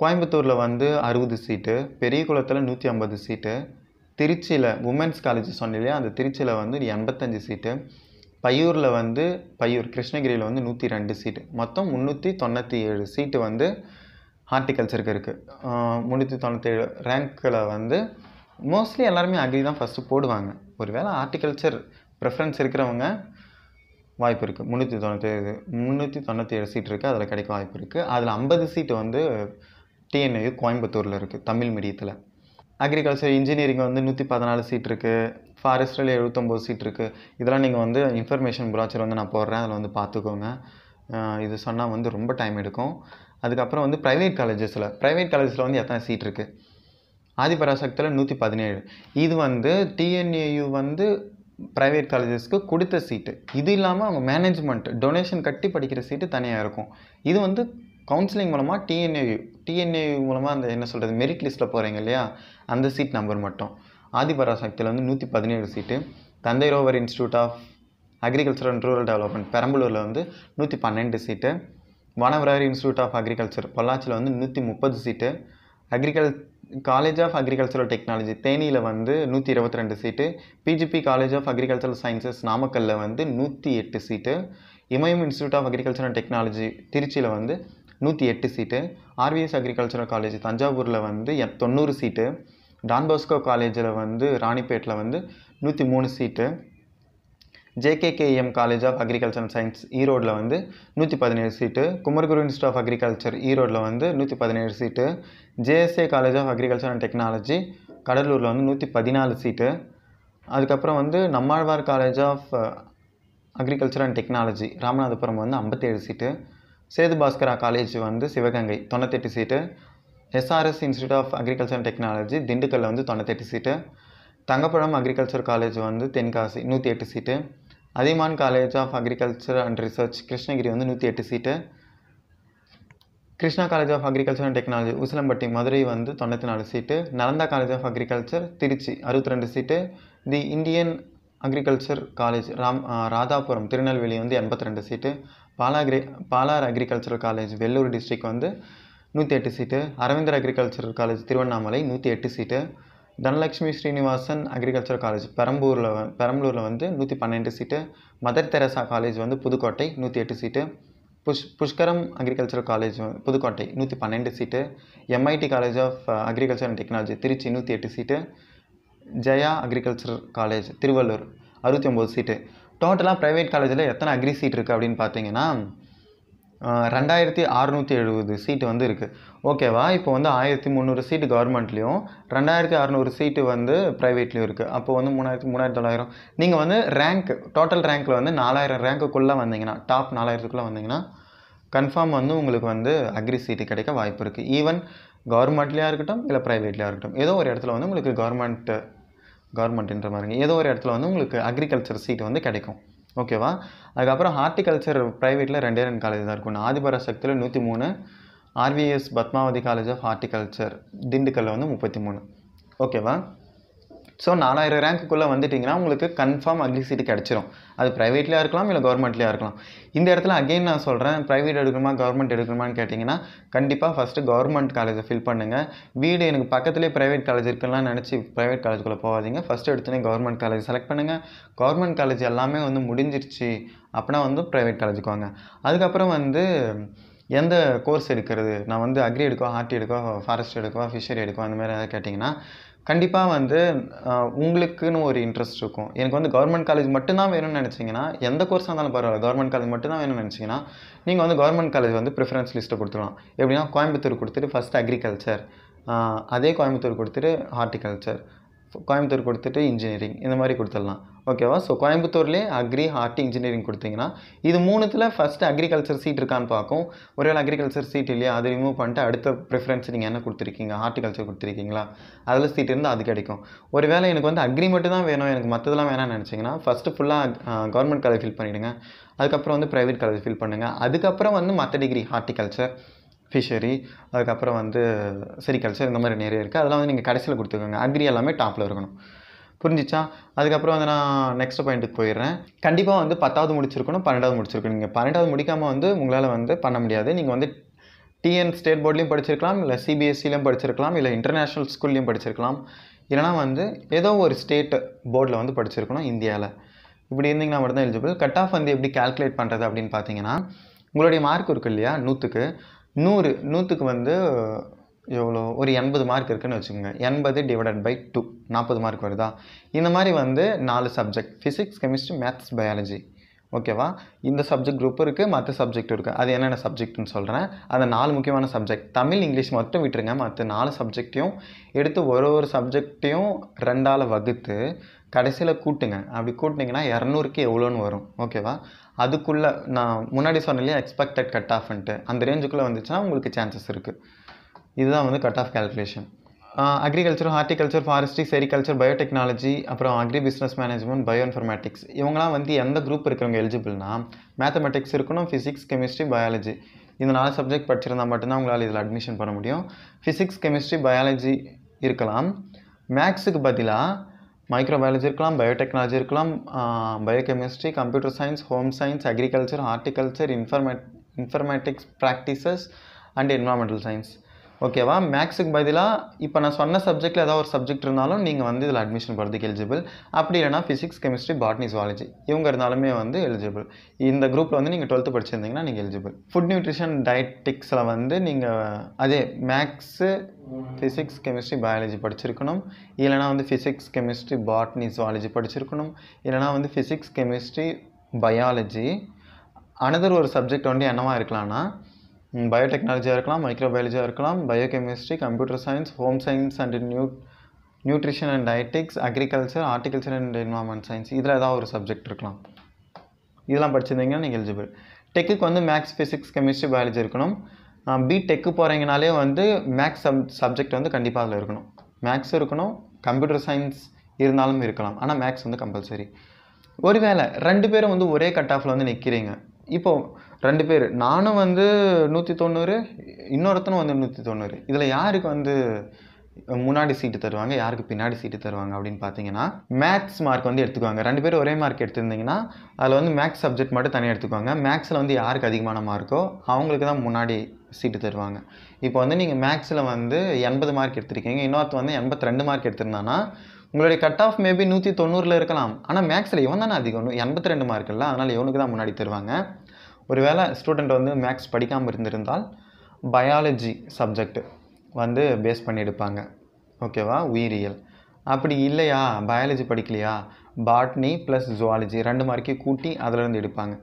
கோயம்புத்தூரில் வந்து அறுபது சீட்டு பெரிய குளத்தில் நூற்றி ஐம்பது சீட்டு திருச்சியில் உமன்ஸ் காலேஜ் சொன்னீங்களே அந்த திருச்சியில் வந்து எண்பத்தஞ்சு சீட்டு பையூரில் வந்து பையூர் கிருஷ்ணகிரியில் வந்து நூற்றி ரெண்டு சீட்டு மொத்தம் முந்நூற்றி தொண்ணூற்றி ஏழு சீட்டு வந்து ஹார்ட்டிகல்ச்சருக்கு இருக்குது முந்நூற்றி தொண்ணூற்றி ஏழு ரேங்க்கில் வந்து மோஸ்ட்லி எல்லாருமே அக்ரி தான் ஃபஸ்ட்டு போடுவாங்க ஒருவேளை ஹார்டிகல்ச்சர் ப்ரிஃபரன்ஸ் இருக்கிறவங்க வாய்ப்பு இருக்குது முந்நூற்றி தொண்ணூற்றி முந்நூற்றி தொண்ணூற்றி ஏழு சீட் இருக்குது அதில் கிடைக்க வாய்ப்பு இருக்குது அதில் ஐம்பது சீட்டு வந்து டிஎன்ஐயு கோயம்புத்தூரில் இருக்குது தமிழ் மீடியத்தில் அக்ரிகல்ச்சர் இன்ஜினியரிங் வந்து நூற்றி பதினாலு சீட் இருக்குது ஃபாரஸ்ட்டில் எழுபத்தொம்போது சீட் இருக்குது இதெல்லாம் நீங்கள் வந்து இன்ஃபர்மேஷன் ப்ராச்சர் வந்து நான் போடுறேன் அதில் வந்து பார்த்துக்கோங்க இது சொன்னால் வந்து ரொம்ப டைம் எடுக்கும் அதுக்கப்புறம் வந்து ப்ரைவேட் காலேஜஸில் ப்ரைவேட் காலேஜஸில் வந்து எத்தனை சீட் இருக்குது ஆதிபராசக்தியில் நூற்றி பதினேழு இது வந்து டிஎன்ஏயு வந்து ப்ரைவேட் காலேஜஸ்க்கு கொடுத்த சீட்டு இது இல்லாமல் அவங்க மேனேஜ்மெண்ட் டொனேஷன் கட்டி படிக்கிற சீட்டு தனியாக இருக்கும் இது வந்து கவுன்சிலிங் மூலமாக டிஎன்ஏயு டிஎன்ஏயு மூலமாக அந்த என்ன சொல்கிறது மெரிட் லிஸ்ட்டில் போகிறீங்க இல்லையா அந்த சீட் நம்பர் மட்டும் ஆதிபராசக்தியில் வந்து நூற்றி பதினேழு சீட்டு Thanthai Roever institute of agriculture and rural development பெரம்பலூரில் வந்து நூற்றி பன்னெண்டு சீட்டு வனவராரி இன்ஸ்டியூட் ஆஃப் அக்ரிகல்ச்சர் பொள்ளாச்சியில் வந்து நூற்றி முப்பது சீட்டு agricultural college of agricultural technology தேனியில் வந்து நூற்றி இருபத்தி ரெண்டு சீட்டு PGP college of agricultural sciences நாமக்கல்லில் வந்து நூற்றி எட்டு சீட்டு Imayam institute of agriculture and technology திருச்சியில் வந்து நூற்றி எட்டு சீட்டு ஆர்விஎஸ் அக்ரிகல்ச்சரல் காலேஜ் தஞ்சாவூரில் வந்து தொண்ணூறு சீட்டு டான்பாஸ்கோ காலேஜில் வந்து ராணிப்பேட்டில் வந்து நூற்றி மூணு சீட்டு JKKM college of agriculture and science ஈரோடில் வந்து நூற்றி பதினேழு சீட்டு குமரகுரு இன்ஸ்டியூட் ஆஃப் அக்ரிகல்ச்சர் ஈரோடில் வந்து நூற்றி பதினேழு சீட்டு JSA college of agriculture and technology கடலூரில் வந்து நூற்றி பதினாலு சீட்டு அதுக்கப்புறம் வந்து Nammazhvar college of agriculture and technology Ramanathapuram வந்து ஐம்பத்தேழு சீட்டு சேது பாஸ்கரா காலேஜ் வந்து சிவகங்கை தொண்ணூத்தெட்டு சீட்டு SRS institute of agriculture and technology திண்டுக்கல்லில் வந்து தொண்ணூத்தெட்டு சீட்டு தங்கப்பழம் அக்ரிகல்ச்சர் காலேஜ் வந்து தென்காசி நூற்றி எட்டு சீட்டு Adhiyaman college of agriculture and research Krishnagiri வந்து நூற்றி எட்டு சீட்டு Krishna college of agriculture and technology Usilampatti Madurai வந்து தொண்ணூற்றி நாலு சீட்டு Nalanda college of agriculture Tiruchi அறுபத்தி ரெண்டு சீட்டு the Indian agriculture college Ram Radhapuram Tirunelveli வந்து எண்பத்தி ரெண்டு சீட்டு பாலாகிரி Palar agricultural college Vellore district வந்து நூற்றி எட்டு சீட்டு அரவிந்தர் அக்ரிகல்ச்சரல் காலேஜ் திருவண்ணாமலை நூற்றி எட்டு சீட்டு தனலக்ஷ்மி ஸ்ரீனிவாசன் அக்ரிகல்ச்சர் காலேஜ் பெரம்பூரில் பெரம்பலூரில் வந்து நூற்றி பன்னெண்டு சீட்டு மதர் தெரசா காலேஜ் வந்து புதுக்கோட்டை நூற்றி எட்டு சீட்டு புஷ் புஷ்கரம் அக்ரிகல்ச்சர் காலேஜ் புதுக்கோட்டை நூற்றி பன்னெண்டு சீட்டு MIT college of agriculture and technology Tiruchi நூற்றி எட்டு சீட்டு ஜெயா அக்ரிகல்ச்சர் காலேஜ் திருவள்ளூர் அறுபத்தி ஒம்பது சீட்டு டோட்டலாக ப்ரைவேட் காலேஜில் எத்தனை அக்ரி சீட் இருக்குது அப்படின்னு பார்த்தீங்கன்னா ரெண்டாயிரத்தி அறுநூற்றி எழுபது சீட்டு வந்து இருக்குது ஓகேவா இப்போ வந்து ஆயிரத்தி முந்நூறு சீட்டு கவர்மெண்ட்லேயும் ரெண்டாயிரத்தி அறநூறு சீட்டு வந்து ப்ரைவேட்லேயும் இருக்குது அப்போ வந்து மூணாயிரத்தி மூணாயிரத்தி தொள்ளாயிரம் நீங்கள் வந்து ரேங்க் டோட்டல் ரேங்க்கில் வந்து நாலாயிரம் ரேங்க்குள்ளே வந்தீங்கன்னா டாப் நாலாயிரத்துக்குள்ளே வந்தீங்கன்னா கன்ஃபார்ம் வந்து உங்களுக்கு வந்து அக்ரி சீட்டு கிடைக்க வாய்ப்பு இருக்குது ஈவன் கவர்மெண்ட்லேயாக இருக்கட்டும் இல்லை ப்ரைவேட்லேயாக இருக்கட்டும் ஏதோ ஒரு இடத்துல வந்து உங்களுக்கு கவர்மெண்ட்டு கவர்மெண்ட்ன்ற மாதிரிங்க ஏதோ ஒரு இடத்துல வந்து உங்களுக்கு அக்ரிகல்ச்சர் சீட்டு வந்து கிடைக்கும் ஓகேவா அதுக்கப்புறம் ஹார்டிகல்ச்சர் ப்ரைவேட்டில் ரெண்டே ரெண்டு காலேஜ் தான் இருக்கும் ஆதிபர சக்தியில் நூற்றி மூணு RVS Padmavathi college of horticulture திண்டுக்கல்லில் வந்து முப்பத்தி மூணு ஓகேவா ஸோ நாலாயிரம் ரேங்க்குள்ளே வந்துட்டிங்கன்னா உங்களுக்கு கன்ஃபார்ம் அக்லி சீட்டு கிடச்சிரும் அது ப்ரைவேட்லேயா இருக்கலாம் இல்லை கவர்மெண்ட்லேயா இருக்கலாம் இந்த இடத்துல அகெயின் நான் சொல்கிறேன் ப்ரைவேட் எடுக்கணுமா கவர்மெண்ட் எடுக்கணுமான்னு கேட்டிங்கன்னா கண்டிப்பாக ஃபஸ்ட்டு கவர்மெண்ட் காலேஜை ஃபில் பண்ணுங்கள் வீடு எனக்கு பக்கத்துலேயே ப்ரைவேட் காலேஜ் இருக்குன்னு நினச்சி ப்ரைவேட் காலேஜுக்குள்ளே போகாதீங்க ஃபஸ்ட்டு எடுத்துனே கவர்மெண்ட் காலேஜ் செலக்ட் பண்ணுங்கள் கவர்மெண்ட் காலேஜ் எல்லாமே வந்து முடிஞ்சிருச்சு அப்படின்னா வந்து ப்ரைவேட் காலேஜுக்கு வாங்க அதுக்கப்புறம் வந்து எந்த கோர்ஸ் எடுக்கிறது நான் வந்து அக்ரி எடுக்கவா ஆர்டி எடுக்கவா ஃபாரஸ்ட் எடுக்கவா ஃபிஷரி எடுக்கவா அந்த மாதிரி எதாவது கேட்டிங்கன்னா கண்டிப்பாக வந்து உங்களுக்குன்னு ஒரு இன்ட்ரெஸ்ட் இருக்கும் எனக்கு வந்து கவர்மெண்ட் காலேஜ் மட்டும்தான் வேணும்னு நினச்சிங்கன்னா எந்த கோர்ஸ் இருந்தாலும் பரவாயில்ல கவர்மெண்ட் காலேஜ் மட்டும்தான் வேணும்னு நினச்சிங்கன்னா நீங்கள் வந்து கவர்மெண்ட் காலேஜ் வந்து ப்ரிஃபரன்ஸ் லிஸ்ட்டை கொடுத்துருவோம் எப்படின்னா கோயம்புத்தூர் கொடுத்துட்டு ஃபஸ்ட் அக்ரிகல்ச்சர் அதே கோயம்புத்தூர் கொடுத்துட்டு ஹார்டிகல்ச்சர் கோயம்புத்தூர் கொடுத்துட்டு இன்ஜினியரிங் இந்த மாதிரி கொடுத்துடலாம் ஓகேவா ஸோ கோயம்புத்தூர்லேயே அக்ரி ஆர்ட் இன்ஜினியரிங் கொடுத்தீங்கன்னா இது மூணுத்தில் ஃபஸ்ட்டு அக்ரிகல்ச்சர் சீட் இருக்கான்னு பார்க்கும் ஒருவேளை அக்ரிகல்ச்சர் சீட் இல்லையா அது ரிமூவ் பண்ணிட்டு அடுத்த ப்ரிஃபரன்ஸ் நீங்கள் என்ன கொடுத்துருக்கீங்க ஹார்ட்டிகல்ச்சர் கொடுத்துருக்கீங்களா அதில் சீட் இருந்தால் அது கிடைக்கும் வேளை எனக்கு வந்து அக்ரி மட்டும் தான் வேணும் எனக்கு மற்றதெல்லாம் வேணாம்னு நினச்சிங்கன்னா ஃபஸ்ட்டு ஃபுல்லாக கவர்மெண்ட் காலேஜ் ஃபில் பண்ணிவிடுங்க அதுக்கப்புறம் வந்து ப்ரைவேட் காலேஜ் ஃபில் பண்ணுங்கள் அதுக்கப்புறம் வந்து மற்ற டிகிரி ஹார்ட்டிகல்ச்சர் ஃபிஷரி அதுக்கப்புறம் வந்து செரிகல்ச்சர் இந்த மாதிரி நிறைய இருக்குது அதெல்லாம் வந்து நீங்கள் கடைசியில் கொடுத்துக்கோங்க அக்ரி எல்லாமே டாப்பில் இருக்கணும் புரிஞ்சிச்சா அதுக்கப்புறம் வந்து நான் நெக்ஸ்ட் பாயிண்ட்டுக்கு போயிடுறேன் கண்டிப்பாக வந்து பத்தாவது முடிச்சிருக்கணும் பன்னெண்டாவது முடிச்சிருக்கணும் நீங்கள் பன்னெண்டாவது முடிக்காமல் வந்து உங்களால் வந்து பண்ண முடியாது நீங்கள் வந்து டிஎன் ஸ்டேட் போர்ட்லேயும் படிச்சிருக்கலாம் இல்லை சிபிஎஸ்சிலையும் e படிச்சிருக்கலாம் இல்லை இன்டர்நேஷ்னல் ஸ்கூல்லையும் படிச்சிருக்கலாம் இல்லைனா வந்து ஏதோ ஒரு ஸ்டேட் போர்டில் வந்து படிச்சிருக்கணும் இந்தியாவில் இப்படி இருந்தீங்கன்னா மட்டும் தான் எலிஜிபிள் கட் ஆஃப் வந்து எப்படி கால்குலேட் பண்ணுறது அப்படின்னு பார்த்தீங்கன்னா உங்களுடைய மார்க் இருக்குது இல்லையா நூற்றுக்கு நூறு நூற்றுக்கு வந்து எவ்வளோ ஒரு எண்பது மார்க் இருக்குதுன்னு வச்சுக்கோங்க எண்பது டிவைடட் பை டூ நாற்பது மார்க் வருதா இந்த மாதிரி வந்து நாலு subject physics chemistry maths biology ஓகேவா இந்த சப்ஜெக்ட் குரூப் இருக்குது மற்ற சப்ஜெக்ட் இருக்குது அது என்னென்ன சப்ஜெக்ட்னு சொல்கிறேன் அந்த நாலு முக்கியமான சப்ஜெக்ட் தமிழ் இங்கிலீஷ் மட்டும் விட்டுருங்க மற்ற நாலு சப்ஜெக்டையும் எடுத்து ஒரு ஒரு சப்ஜெக்டையும் ரெண்டால் வகுத்து கடைசியில் கூட்டுங்க அப்படி கூட்டினீங்கன்னா இரநூறுக்கு எவ்வளோன்னு வரும் ஓகேவா அதுக்குள்ளே நான் முன்னாடி சொன்னலையே எக்ஸ்பெக்டட் கட் ஆஃப்ன்ட்டு அந்த ரேஞ்சுக்குள்ளே வந்துச்சுன்னா உங்களுக்கு சான்சஸ் இருக்குது இதுதான் வந்து cut off calculation agriculture horticulture forestry sericulture biotechnology அப்புறம் agri business management bio informatics இவங்களாம் வந்து எந்த குரூப் இருக்கிறவங்க எலிஜிபிள்னா மேத்தமெட்டிக்ஸ் இருக்கணும் ஃபிசிக்ஸ் கெமிஸ்ட்ரி பயாலஜி இந்த நாலு சப்ஜெக்ட் படிச்சிருந்தால் மட்டும்தான் உங்களால் இதில் அட்மிஷன் பண்ண முடியும் ஃபிசிக்ஸ் கெமிஸ்ட்ரி பயாலஜி இருக்கலாம் மேக்ஸுக்கு பதிலாக மைக்ரோ பயாலஜி இருக்கலாம் பயோடெக்னாலஜி இருக்கலாம் biochemistry computer science home science agriculture horticulture இன்ஃபர்மே informatics practices and environmental science ஓகேவா மேக்ஸுக்கு பதிலாக இப்போ நான் சொன்ன சப்ஜெக்ட்டில் ஏதாவது ஒரு சப்ஜெக்ட் இருந்தாலும் நீங்கள் வந்து இதில் அட்மிஷன் போகிறதுக்கு எலிஜிபிள் அப்படி இல்லைனா ஃபிசிக்ஸ் கெமிஸ்ட்ரி பாட்னி ஜுவாலஜி இவங்க இருந்தாலுமே வந்து எலிஜிபிள் இந்த குரூப்பில் வந்து நீங்கள் டுவெல்த்து படிச்சிருந்தீங்கன்னா நீங்கள் எலிஜிபிள் ஃபுட் நியூட்ரிஷன் டயட்டிக்ஸில் வந்து நீங்கள் அதே மேக்ஸு ஃபிசிக்ஸ் கெமிஸ்ட்ரி பயாலஜி படிச்சிருக்கணும் இல்லைனா வந்து ஃபிசிக்ஸ் கெமிஸ்ட்ரி பாட்னி ஜுவாலஜி படிச்சிருக்கணும் இல்லைனா வந்து ஃபிசிக்ஸ் கெமிஸ்ட்ரி பயாலஜி அனதர் ஒரு சப்ஜெக்ட் வந்து என்னவாக இருக்கலாம்னா பயோடெக்னாலஜியாக இருக்கலாம் மைக்ரோபயாலஜியாக இருக்கலாம் biochemistry computer science home science and new nutrition and dietetics agriculture horticulture and environment science இதில் ஏதாவது ஒரு சப்ஜெக்ட் இருக்கலாம் இதெல்லாம் படிச்சிருந்தீங்கன்னா நீங்கள் எலிஜிபிள் டெக்குக்கு வந்து மேக்ஸ் ஃபிசிக்ஸ் கெமிஸ்ட்ரி பயாலஜி இருக்கணும் பி டெக்கு போகிறீங்கனாலே வந்து மேக்ஸ் சப் சப்ஜெக்ட் வந்து கண்டிப்பாக அதில் இருக்கணும் மேக்ஸ் இருக்கணும் கம்ப்யூட்டர் சயின்ஸ் இருந்தாலும் இருக்கலாம் ஆனால் மேக்ஸ் வந்து கம்பல்சரி ஒருவேளை ரெண்டு பேரும் வந்து ஒரே கட் ஆஃபில் வந்து நிற்கிறீங்க இப்போது ரெண்டு பேர் நானும் வந்து நூற்றி தொண்ணூறு இன்னொருத்தனும் வந்து நூற்றி தொண்ணூறு இதில் யாருக்கு வந்து முன்னாடி சீட்டு தருவாங்க யாருக்கு பின்னாடி சீட்டு தருவாங்க அப்படின்னு பார்த்தீங்கன்னா மேக்ஸ் மார்க் வந்து எடுத்துக்குவாங்க ரெண்டு பேரும் ஒரே மார்க் எடுத்திருந்தீங்கன்னா அதில் வந்து மேக்ஸ் சப்ஜெக்ட் மட்டும் தனியாக எடுத்துக்குவாங்க மேக்ஸில் வந்து யாருக்கு அதிகமான மார்க்கோ அவங்களுக்கு தான் முன்னாடி சீட்டு தருவாங்க இப்போ வந்து நீங்கள் மேக்ஸில் வந்து எண்பது மார்க் எடுத்திருக்கீங்க இன்னொருத்த வந்து எண்பத்தி ரெண்டு மார்க் எடுத்திருந்தானா உங்களுடைய கட் ஆஃப் மேபி நூற்றி தொண்ணூறில் இருக்கலாம் ஆனால் மேக்ஸில் இவன் தானே அதிகம் எண்பத்தி ரெண்டு மார்க் இல்லை அதனால் இவனுக்கு தான் முன்னாடி தருவாங்க ஒருவேளை ஸ்டூடெண்ட் வந்து மேக்ஸ் படிக்காமல் இருந்திருந்தால் பயாலஜி சப்ஜெக்ட் வந்து பேஸ் பண்ணி எடுப்பாங்க ஓகேவா உயிரியல் அப்படி இல்லையா பயாலஜி படிக்கலையா பாட்னி ப்ளஸ் ஜுவாலஜி ரெண்டு மார்க்கே கூட்டி அதிலேருந்து எடுப்பாங்க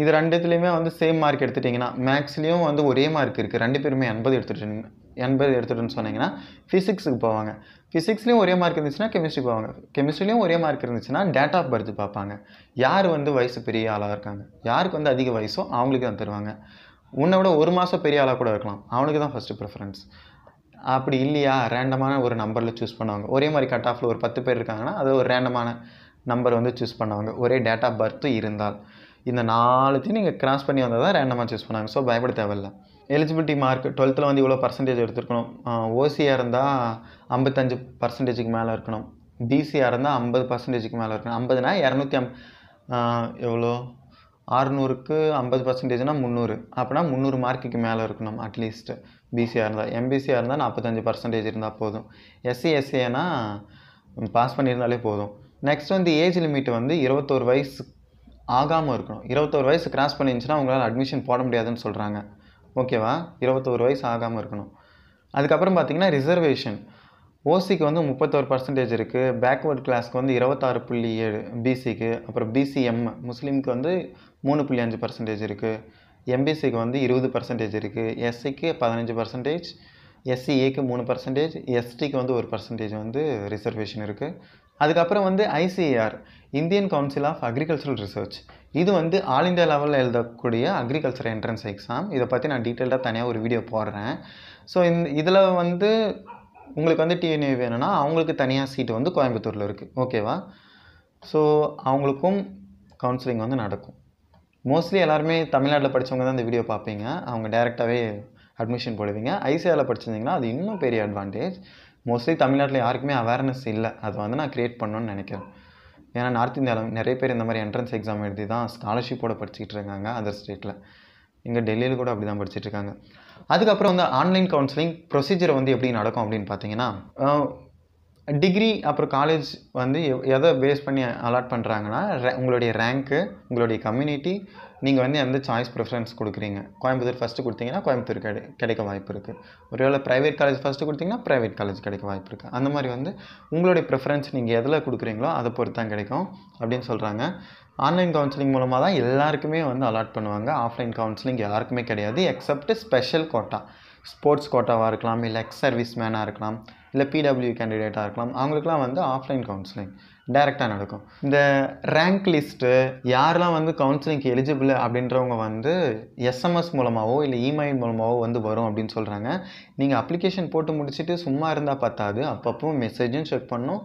இது ரெண்டுத்துலேயுமே வந்து சேம் மார்க் எடுத்துட்டிங்கன்னா மேக்ஸ்லேயும் வந்து ஒரே மார்க் இருக்குது ரெண்டு பேருமே எண்பது எடுத்துட்டு எண்பது எடுத்துகிட்டுன்னு சொன்னீங்கன்னா ஃபிசிக்ஸுக்கு போவாங்க ஃபிசிக்ஸ்லேயும் ஒரே மார்க் இருந்துச்சுன்னா கெமிஸ்ட்ரி போவாங்க கெமிஸ்ட்ரிலையும் ஒரே மார்க் இருந்துச்சுன்னா டேட் ஆஃப் பர்த் பார்ப்பாங்க யார் வந்து வயசு பெரிய ஆளாக இருக்காங்க யாருக்கு வந்து அதிக வயசோ அவங்களுக்கு தான் தருவாங்க உன்னை விட ஒரு மாதம் பெரிய ஆளாக கூட இருக்கலாம் அவனுக்கு தான் ஃபஸ்ட்டு ப்ரிஃபரன்ஸ் அப்படி இல்லையா ரேண்டமான ஒரு நம்பரில் சூஸ் பண்ணுவாங்க ஒரே மாதிரி கட் ஆஃபில் ஒரு பத்து பேர் இருக்காங்கன்னா அது ஒரு ரேண்டமான நம்பர் வந்து சூஸ் பண்ணுவாங்க ஒரே டேட் ஆஃப் பர்த்தும் இருந்தால் இந்த நாலுத்தையும் நீங்கள் கிராஸ் பண்ணி வந்தால் தான் ரேண்டமாக சூஸ் பண்ணுவாங்க ஸோ பயப்பட தேவையில்லை எலிஜிபிலிட்டி மார்க் டுவெல்த்தில் வந்து இவ்வளோ பர்சன்டேஜ் எடுத்துருக்கணும் ஓசியாக இருந்தால் ஐம்பத்தஞ்சு பர்சன்டேஜுக்கு மேலே இருக்கணும் பிசியாக இருந்தால் ஐம்பது பர்சன்டேஜுக்கு மேலே இருக்கணும் ஐம்பதுனா இரநூத்தி அம் எவ்வளோ ஆறுநூறுக்கு ஐம்பது பர்சன்டேஜ்னால் முந்நூறு அப்படின்னா முந்நூறு மார்க்குக்கு மேலே இருக்கணும் அட்லீஸ்ட்டு பிசியாக இருந்தால் எம்பிசியாக இருந்தால் நாற்பத்தஞ்சு பர்சன்டேஜ் இருந்தால் போதும் எஸ்சி எஸ்சிஏனா பாஸ் பண்ணியிருந்தாலே போதும் நெக்ஸ்ட் வந்து ஏஜ் லிமிட் வந்து இருபத்தோரு வயசு ஆகாமல் இருக்கணும் இருபத்தோரு வயசு கிராஸ் பண்ணிருந்துச்சுன்னா உங்களால் அட்மிஷன் போட முடியாதுன்னு சொல்கிறாங்க ஓகேவா இருபத்தோரு வயசு ஆகாமல் இருக்கணும் அதுக்கப்புறம் பார்த்திங்கன்னா ரிசர்வேஷன் ஓசிக்கு வந்து முப்பத்தோரு பர்சன்டேஜ் இருக்குது பேக்வேர்டு கிளாஸ்க்கு வந்து இருபத்தாறு புள்ளி ஏழு பிசிக்கு அப்புறம் பிசிஎம் முஸ்லீம்க்கு வந்து மூணு புள்ளி அஞ்சு பர்சன்டேஜ் இருக்குது எம்பிசிக்கு வந்து இருபது பர்சன்டேஜ் இருக்குது எஸ்சிக்கு பதினஞ்சு பர்சன்டேஜ் எஸ்சிஏக்கு மூணு பர்சன்டேஜ் எஸ்டிக்கு வந்து ஒரு பர்சன்டேஜ் வந்து ரிசர்வேஷன் இருக்குது அதுக்கப்புறம் வந்து ICAR Indian council of agricultural research இது வந்து ஆல் இந்தியா லெவலில் எழுதக்கூடிய அக்ரிகல்ச்சர் என்ட்ரன்ஸ் எக்ஸாம் இதை பற்றி நான் டீட்டெயில்டாக தனியாக ஒரு வீடியோ போடுறேன் ஸோ இந்த இதில் வந்து உங்களுக்கு வந்து டிஎன்ஏ வேணும்னா அவங்களுக்கு தனியாக சீட்டு வந்து கோயம்புத்தூரில் இருக்குது ஓகேவா ஸோ அவங்களுக்கும் கவுன்சிலிங் வந்து நடக்கும் மோஸ்ட்லி எல்லாருமே தமிழ்நாட்டில் படித்தவங்க தான் இந்த வீடியோ பார்ப்பீங்க அவங்க டேரெக்டாகவே அட்மிஷன் போடுவீங்க ஐசிஐயில் படிச்சிருந்தீங்கன்னா அது இன்னும் பெரிய அட்வான்டேஜ் மோஸ்ட்லி தமிழ்நாட்டில் யாருக்குமே அவேர்னஸ் இல்லை அதை வந்து நான் க்ரியேட் பண்ணணும்னு நினைக்கிறேன் ஏன்னா நார்த் இந்தியாவில் நிறைய பேர் இந்த மாதிரி என்ட்ரன்ஸ் எக்ஸாம் எழுதி தான் ஸ்காலர்ஷிப்போட படிச்சுட்டு இருக்காங்க அதர் ஸ்டேட்டில் இங்கே டெல்லியில் கூட அப்படி தான் படிச்சுட்டு இருக்காங்க அதுக்கப்புறம் வந்து ஆன்லைன் கவுன்சிலிங் ப்ரொசீஜர் வந்து எப்படி நடக்கும் அப்படின்னு பார்த்தீங்கன்னா டிகிரி அப்புறம் காலேஜ் வந்து எதை பேஸ் பண்ணி அலாட் பண்ணுறாங்கன்னா உங்களுடைய ரேங்க்கு உங்களுடைய கம்யூனிட்டி நீங்கள் வந்து எந்த சாய்ஸ் ப்ரிஃபரன்ஸ் கொடுக்குறீங்க கோயம்புத்தூர் ஃபஸ்ட்டு கொடுத்தீங்கன்னா கோயம்புத்தூர் கிடை கிடைக்க வாய்ப்பு இருக்குது ஒருவேளை ப்ரைவேட் காலேஜ் ஃபஸ்ட்டு கொடுத்தீங்கன்னா ப்ரைவேட் காலேஜ் கிடைக்க வாய்ப்பு இருக்குது அந்த மாதிரி வந்து உங்களுடைய ப்ரிஃபரன்ஸ் நீங்கள் எதில் கொடுக்குறீங்களோ அதை பொறுத்து தான் கிடைக்கும் அப்படின்னு சொல்கிறாங்க ஆன்லைன் கவுன்சிலிங் மூலமாக தான் எல்லாருக்குமே வந்து அலாட் பண்ணுவாங்க ஆஃப்லைன் கவுன்சிலிங் யாருக்குமே கிடையாது எக்ஸப்ட் ஸ்பெஷல் கோட்டா ஸ்போர்ட்ஸ் கோட்டாவாக இருக்கலாம் இல்லை எக்ஸ் சர்வீஸ் மேனாக இருக்கலாம் இல்லை பிடபிள்யூ கேண்டிடேட்டாக இருக்கலாம் அவங்களுக்குலாம் வந்து ஆஃப்லைன் கவுன்சிலிங் டைரெக்டாக நடக்கும் இந்த ரேங்க் லிஸ்ட்டு யாரெல்லாம் வந்து கவுன்சிலிங்க்கு எலிஜிபிள் அப்படின்றவங்க வந்து எஸ்எம்எஸ் மூலமாகவோ இல்லை இமெயில் மூலமாகவோ வந்து வரும் அப்படின்னு சொல்கிறாங்க நீங்கள் அப்ளிகேஷன் போட்டு முடிச்சுட்டு சும்மா இருந்தால் பத்தாது அப்பப்போ மெசேஜும் செக் பண்ணணும்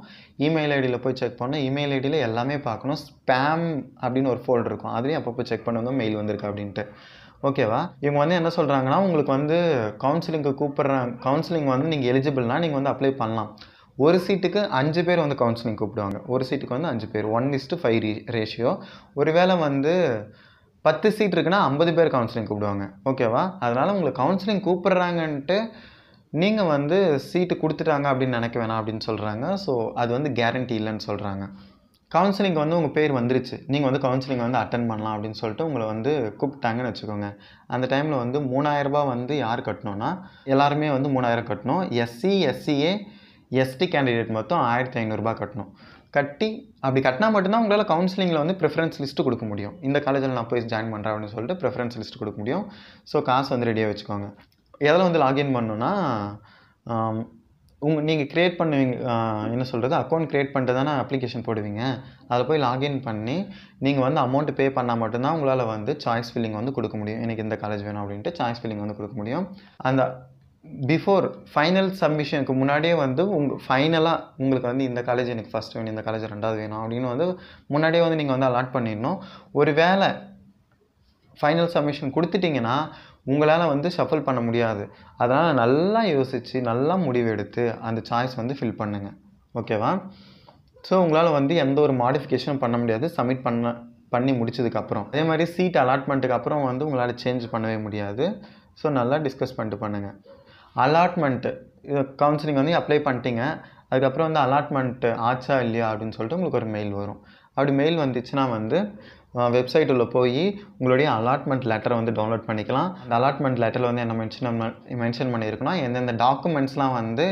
இமெயில் ஐடியில் போய் செக் பண்ணணும் இமெயில் ஐடியில் எல்லாமே பார்க்கணும் ஸ்பேம் அப்படின்னு ஒரு ஃபோல்டர் இருக்கும் அதுலேயும் அப்பப்போ செக் பண்ணுவாங்க மெயில் வந்திருக்கு அப்படின்ட்டு ஓகேவா இவங்க வந்து என்ன சொல்கிறாங்கன்னா உங்களுக்கு வந்து கவுன்சிலிங்க்கு கூப்பிட்றாங்க கவுன்சிலிங் வந்து நீங்கள் எலிஜிபிள்னா நீங்கள் வந்து அப்ளை பண்ணலாம் ஒரு சீட்டுக்கு அஞ்சு பேர் வந்து கவுன்சிலிங் கூப்பிடுவாங்க ஒரு சீட்டுக்கு வந்து அஞ்சு பேர் one is to five ratio ratio வேளை வந்து பத்து சீட் இருக்குன்னா ஐம்பது பேர் கவுன்சிலிங் கூப்பிடுவாங்க ஓகேவா அதனால் உங்களுக்கு கவுன்சிலிங் கூப்பிட்றாங்கன்ட்டு நீங்கள் வந்து சீட்டு கொடுத்துட்டாங்க அப்படின்னு நினைக்க வேணாம் அப்படின்னு சொல்கிறாங்க ஸோ அது வந்து கேரண்டி இல்லைன்னு சொல்கிறாங்க கவுன்சிலிங் வந்து உங்கள் பேர் வந்துருச்சு நீங்கள் வந்து கவுன்சிலிங் வந்து அட்டன் பண்ணலாம் அப்படின்னு சொல்லிட்டு உங்களை வந்து கூப்பிட்டாங்கன்னு வச்சுக்கோங்க அந்த டைமில் வந்து மூணாயிரரூபா வந்து யார் கட்டணும்னா எல்லாருமே வந்து மூணாயிரம் கட்டணும் எஸ்சி எஸ்சிஏ எஸ்டி கேண்டிடேட் மொத்தம் ஆயிரத்தி ஐநூறுரூபா கட்டணும் கட்டி அப்படி கட்டினா மட்டும்தான் உங்களால் கவுன்சிலிங்கில் வந்து ப்ரிஃபரன்ஸ் லிஸ்ட்டு கொடுக்க முடியும் இந்த காலேஜில் நான் போய் ஜாயின் பண்ணுறேன் அப்படின்னு சொல்லிட்டு ப்ரிஃபரன்ஸ் லிஸ்ட்டு கொடுக்க முடியும் ஸோ காசு வந்து ரெடியாக வச்சுக்கோங்க எதில் வந்து லாகின் பண்ணணுன்னா உங்கள் நீங்கள் க்ரியேட் பண்ணுவீங்க என்ன சொல்கிறது அக்கௌண்ட் க்ரியேட் பண்ணிட்டு தானே அப்ளிகேஷன் போடுவீங்க அதில் போய் லாகின் பண்ணி நீங்கள் வந்து அமௌண்ட் பே பண்ணால் மட்டும்தான் உங்களால் வந்து சாய்ஸ் ஃபில்லிங் வந்து கொடுக்க முடியும் எனக்கு இந்த காலேஜ் வேணும் அப்படின்ட்டு சாய்ஸ் ஃபில்லிங் வந்து கொடுக்க முடியும் அந்த பிஃபோர் ஃபைனல் சப்மிஷனுக்கு முன்னாடியே வந்து உங்கள் ஃபைனலாக உங்களுக்கு வந்து இந்த காலேஜ் எனக்கு ஃபஸ்ட் வேணும் இந்த காலேஜ் ரெண்டாவது வேணும் அப்படின்னு வந்து முன்னாடியே வந்து நீங்கள் வந்து அலாட் பண்ணிடணும் ஒரு வேளை ஃபைனல் சப்மிஷன் கொடுத்துட்டிங்கன்னா உங்களால் வந்து ஷஃபல் பண்ண முடியாது அதனால் நல்லா யோசித்து நல்லா முடிவெடுத்து அந்த சாய்ஸ் வந்து ஃபில் பண்ணுங்கள் ஓகேவா ஸோ உங்களால் வந்து எந்த ஒரு மாடிஃபிகேஷனும் பண்ண முடியாது சப்மிட் பண்ண பண்ணி முடிச்சதுக்கப்புறம் அதே மாதிரி சீட் அலாட்மெண்ட்டுக்கு அப்புறம் வந்து உங்களால் சேஞ்ச் பண்ணவே முடியாது ஸோ நல்லா டிஸ்கஸ் பண்ணிட்டு பண்ணுங்கள் அலாட்மெண்ட்டு கவுன்சிலிங் வந்து அப்ளை பண்ணிட்டீங்க அதுக்கப்புறம் வந்து அலாட்மெண்ட்டு ஆச்சா இல்லையா அப்படின்னு சொல்லிட்டு உங்களுக்கு ஒரு மெயில் வரும் அப்படி மெயில் வந்துச்சுன்னா வந்து வெப்சைட்டில் போய் உங்களுடைய அலாட்மெண்ட் லெட்டரை வந்து டவுன்லோட் பண்ணிக்கலாம் அந்த அலாட்மெண்ட் லெட்டரில் வந்து என்ன மென்ஷன் மென்ஷன் பண்ணியிருக்கணும் எந்தெந்த டாக்குமெண்ட்ஸ்லாம் வந்து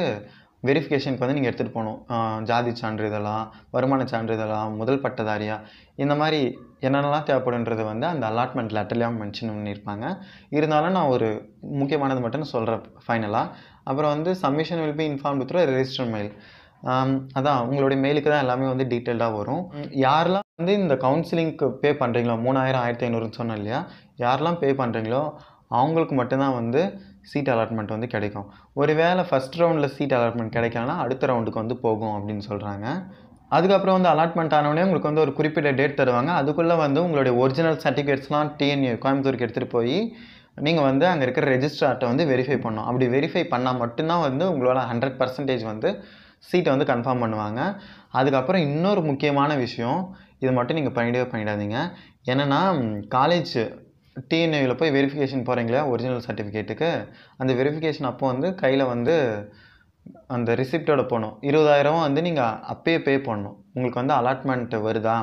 வெரிஃபிகேஷனுக்கு வந்து நீங்கள் எடுத்துகிட்டு போகணும் ஜாதி சான்றிதழா வருமான சான்றிதழா முதல் பட்டதாரியா இந்த மாதிரி என்னென்னலாம் தேவைப்படுன்றது வந்து அந்த அலாட்மெண்ட் லெட்டர்லேயும் மென்ஷன் பண்ணியிருப்பாங்க இருந்தாலும் நான் ஒரு முக்கியமானது மட்டும் சொல்கிறேன் ஃபைனலாக அப்புறம் வந்து submission will be inform through register mail அதான் உங்களுடைய மெயிலுக்கு தான் எல்லாமே வந்து டீட்டெயில்டாக வரும் யாரெல்லாம் வந்து இந்த கவுன்சிலிங்க்கு பே பண்ணுறீங்களோ மூணாயிரம் ஆயிரத்தி ஐநூறுன்னு சொன்னேன் இல்லையா யாரெல்லாம் பே பண்ணுறீங்களோ அவங்களுக்கு மட்டும்தான் வந்து சீட் அலாட்மெண்ட் வந்து கிடைக்கும் ஒருவேளை ஃபஸ்ட் ரவுண்டில் சீட் அலாட்மெண்ட் கிடைக்கலனா அடுத்த ரவுண்டுக்கு வந்து போகும் அப்படின்னு சொல்கிறாங்க அதுக்கப்புறம் வந்து அலாட்மெண்ட் ஆனவொடனே உங்களுக்கு வந்து ஒரு குறிப்பிட்ட டேட் தருவாங்க அதுக்குள்ளே வந்து உங்களுடைய ஒரிஜினல் சர்டிஃபிகேட்ஸ்லாம் டிஎன்யூ கோயம்புத்தூருக்கு எடுத்துகிட்டு போய் நீங்கள் வந்து அங்கே இருக்கிற ரெஜிஸ்ட்ரார்ட்டை வந்து வெரிஃபை பண்ணோம் அப்படி வெரிஃபை பண்ணால் மட்டும்தான் வந்து உங்களால் ஹண்ட்ரட் பர்சன்டேஜ் வந்து சீட்டை வந்து கன்ஃபார்ம் பண்ணுவாங்க அதுக்கப்புறம் இன்னொரு முக்கியமான விஷயம் இது மட்டும் நீங்கள் பண்ணிடவே பண்ணிடாதீங்க என்னென்னா காலேஜ் டிஎன்ஏவில் போய் வெரிஃபிகேஷன் போகிறீங்களா ஒரிஜினல் சர்டிஃபிகேட்டுக்கு அந்த வெரிஃபிகேஷன் அப்போ வந்து கையில் வந்து அந்த ரிசிப்டோட போகணும் இருபதாயிரம் வந்து நீங்கள் அப்பயே பே பண்ணணும் உங்களுக்கு வந்து அலாட்மெண்ட்டு வருதா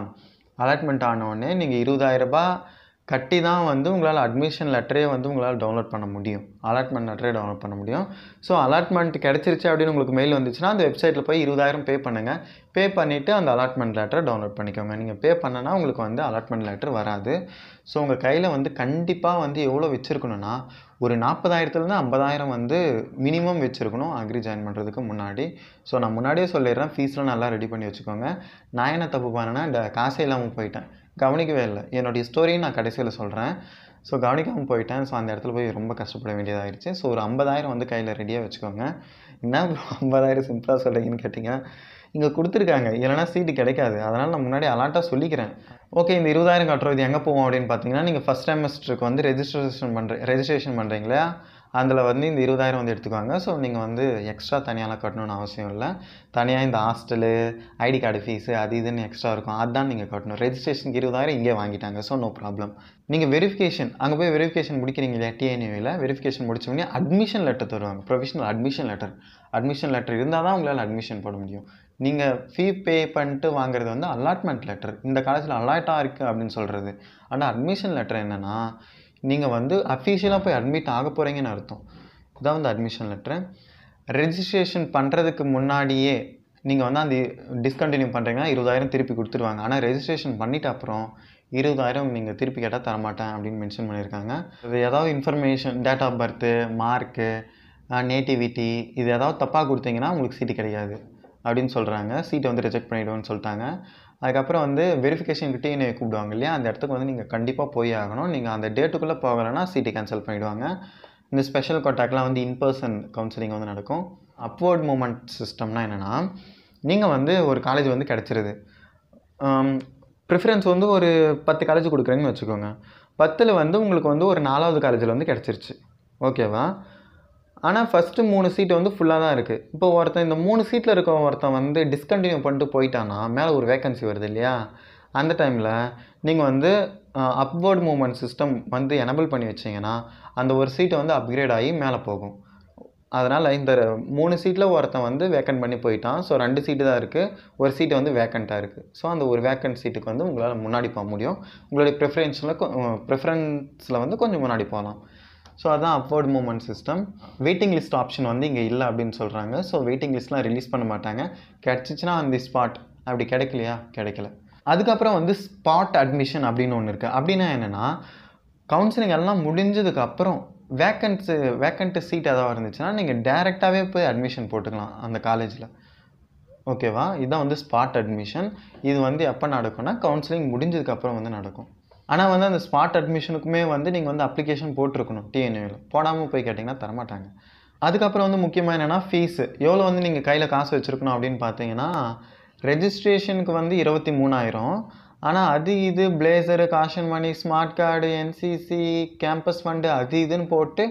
அலாட்மெண்ட் ஆனவுடனே நீங்கள் இருபதாயிரரூபா கட்டி தான் வந்து உங்களால் அட்மிஷன் லெட்டரே வந்து உங்களால் டவுன்லோட் பண்ண முடியும் அலாட்மெண்ட் லெட்டரே டவுன்லோட் பண்ண முடியும் ஸோ அலாட்மெண்ட் கிடச்சிருச்சு அப்படின்னு உங்களுக்கு மெயில் வந்துச்சுன்னா அந்த வெப்சைட்டில் போய் இருபதாயிரம் பே பண்ணுங்கள் பே பண்ணிவிட்டு அந்த அலாட்மெண்ட் லெட்டரை டவுன்லோட் பண்ணிக்கோங்க நீங்கள் பே பண்ணனா உங்களுக்கு வந்து அலாட்மெண்ட் லெட்டர் வராது ஸோ உங்கள் கையில் வந்து கண்டிப்பாக வந்து எவ்வளோ வச்சுருக்கணும்னா ஒரு நாற்பதாயிரத்துலேருந்து ஐம்பதாயிரம் வந்து மினிமம் வச்சுருக்கணும் அக்ரி ஜாயின் பண்ணுறதுக்கு முன்னாடி ஸோ நான் முன்னாடியே சொல்லிடுறேன் ஃபீஸ்லாம் நல்லா ரெடி பண்ணி வச்சுக்கோங்க நான் என்ன தப்பு பண்ணேன்னா இந்த காசே இல்லாமல் போயிட்டேன் கவனிக்கவே இல்லை என்னுடைய ஸ்டோரியும் நான் கடைசியில் சொல்கிறேன் ஸோ கவனிக்காமல் போயிட்டேன் ஸோ அந்த இடத்துல போய் ரொம்ப கஷ்டப்பட வேண்டியதாகிடுச்சு ஸோ ஒரு ஐம்பதாயிரம் வந்து கையில் ரெடியாக வச்சுக்கோங்க என்ன ஐம்பதாயிரம் சிம்பிளாக சொல்கிறீங்கன்னு கேட்டிங்க இங்கே கொடுத்துருக்காங்க இல்லைனா சீட்டு கிடைக்காது அதனால் நான் முன்னாடி அலாட்டாக சொல்லிக்கிறேன் ஓகே இந்த இருபதாயிரம் கட்டுறது எங்கே போவோம் அப்படின்னு பார்த்தீங்கன்னா நீங்கள் ஃபஸ்ட் செமஸ்டருக்கு வந்து ரெஜிஸ்ட்ரேஷன் பண்ணுற ரெஜிஸ்ட்ரேஷன் பண்ணுறீங்களா அதில் வந்து இந்த இருபதாயிரம் வந்து எடுத்துக்குவாங்க ஸோ நீங்கள் வந்து எக்ஸ்ட்ரா தனியாகலாம் கட்டணும்னு அவசியம் இல்லை தனியாக இந்த ஹாஸ்டலு ஐடி கார்டு ஃபீஸு அது இதுன்னு எக்ஸ்ட்ரா இருக்கும் அதுதான் நீங்கள் கட்டணும் ரெஜிஸ்ட்ரேஷனுக்கு இருபதாயிரம் இங்கே வாங்கிட்டாங்க ஸோ நோ ப்ராப்ளம் நீங்கள் வெரிஃபிகேஷன் அங்கே போய் வெரிஃபிகேஷன் முடிக்கிறீங்க இல்லையா டிஎன்யூவில் வெரிஃபிகேஷன் உடனே அட்மிஷன் லெட்டர் தருவாங்க professional admission letter admission letter இருந்தால் தான் உங்களால் அட்மிஷன் போட முடியும் நீங்கள் ஃபீ பே பண்ணிட்டு வாங்குறது வந்து அலாட்மெண்ட் லெட்டர் இந்த காலேஜில் அலாட்டாக இருக்குது அப்படின்னு சொல்கிறது ஆனால் அட்மிஷன் லெட்டர் என்னென்னா நீங்கள் வந்து அஃபீஷியலாக போய் அட்மிட் ஆக போகிறீங்கன்னு அர்த்தம் இதான் வந்து அட்மிஷன் லெட்ரு ரெஜிஸ்ட்ரேஷன் பண்ணுறதுக்கு முன்னாடியே நீங்கள் வந்து அந்த டிஸ்கண்டினியூ பண்ணுறீங்கன்னா இருபதாயிரம் திருப்பி கொடுத்துருவாங்க ஆனால் ரெஜிஸ்ட்ரேஷன் பண்ணிவிட்டு அப்புறம் இருபதாயிரம் நீங்கள் திருப்பி கேட்டால் தரமாட்டேன் அப்படின்னு மென்ஷன் பண்ணியிருக்காங்க இது ஏதாவது information date of birth mark nativity இது ஏதாவது தப்பாக கொடுத்தீங்கன்னா உங்களுக்கு சீட்டு கிடையாது அப்படின்னு சொல்கிறாங்க சீட்டை வந்து ரிஜெக்ட் பண்ணிவிடுவோன்னு சொல்லிட்டாங்க அதுக்கப்புறம் வந்து கிட்டே என்ன கூப்பிடுவாங்க இல்லையா அந்த இடத்துக்கு வந்து நீங்கள் கண்டிப்பாக போய் ஆகணும் நீங்கள் அந்த டேட்டுக்குள்ளே போகலைன்னா சீட்டு கேன்சல் பண்ணிவிடுவாங்க இந்த ஸ்பெஷல் காண்டாக்ட்லாம் வந்து இன் பர்சன் கவுன்சிலிங் வந்து நடக்கும் அப்வர்ட் மூமெண்ட் சிஸ்டம்னால் என்னென்னா நீங்கள் வந்து ஒரு காலேஜ் வந்து கிடச்சிருது ப்ரிஃபரன்ஸ் வந்து ஒரு பத்து காலேஜ் கொடுக்குறேன்னு வச்சுக்கோங்க பத்தில் வந்து உங்களுக்கு வந்து ஒரு நாலாவது காலேஜில் வந்து கிடச்சிருச்சு ஓகேவா ஆனால் ஃபஸ்ட்டு மூணு சீட்டு வந்து ஃபுல்லாக தான் இருக்குது இப்போ ஒருத்தன் இந்த மூணு சீட்டில் இருக்க ஒருத்தன் வந்து டிஸ்கண்டினியூ பண்ணிட்டு போயிட்டான்னா மேலே ஒரு வேக்கன்சி வருது இல்லையா அந்த டைமில் நீங்கள் வந்து அப்வேர்டு மூமெண்ட் சிஸ்டம் வந்து எனபிள் பண்ணி வச்சிங்கன்னா அந்த ஒரு சீட்டை வந்து அப்கிரேட் ஆகி மேலே போகும் அதனால் இந்த மூணு சீட்டில் ஒருத்தன் வந்து வேக்கன்ட் பண்ணி போயிட்டான் ஸோ ரெண்டு சீட்டு தான் இருக்குது ஒரு சீட்டு வந்து வேக்கண்ட்டாக இருக்குது ஸோ அந்த ஒரு வேக்கண்ட் சீட்டுக்கு வந்து உங்களால் முன்னாடி போக முடியும் உங்களுடைய ப்ரிஃபரன்ஸில் ப்ரிஃபரன்ஸில் வந்து கொஞ்சம் முன்னாடி போகலாம் ஸோ அதுதான் upward movement system waiting list option வந்து இங்கே இல்லை அப்படின்னு சொல்கிறாங்க ஸோ வெயிட்டிங் லிஸ்ட்லாம் ரிலீஸ் பண்ண மாட்டாங்க கிடச்சிச்சின்னா அந்த ஸ்பாட் அப்படி கிடைக்கலையா கிடைக்கல அதுக்கப்புறம் வந்து ஸ்பாட் அட்மிஷன் அப்படின்னு ஒன்று இருக்குது அப்படின்னா என்னென்னா கவுன்சிலிங் எல்லாம் முடிஞ்சதுக்கப்புறம் வேக்கன்ஸு வேக்கண்ட்டு சீட் ஏதாவது இருந்துச்சுன்னா நீங்கள் டேரெக்டாகவே போய் அட்மிஷன் போட்டுக்கலாம் அந்த காலேஜில் ஓகேவா இதுதான் வந்து ஸ்பாட் அட்மிஷன் இது வந்து எப்போ நடக்கும்னா கவுன்சிலிங் முடிஞ்சதுக்கப்புறம் வந்து நடக்கும் ஆனால் வந்து அந்த ஸ்மார்ட் அட்மிஷனுக்குமே வந்து நீங்கள் வந்து அப்ளிகேஷன் போட்டிருக்கணும் டிஎன்யூவில் போடாமல் போய் கேட்டிங்கன்னா தரமாட்டாங்க அதுக்கப்புறம் வந்து முக்கியமாக என்னென்னா ஃபீஸு எவ்வளோ வந்து நீங்கள் கையில் காசு வச்சுருக்கணும் அப்படின்னு பார்த்தீங்கன்னா ரெஜிஸ்ட்ரேஷனுக்கு வந்து இருபத்தி மூணாயிரம் ஆனால் அது இது பிளேசரு caution money smart card NCC campus fund அது இதுன்னு போட்டு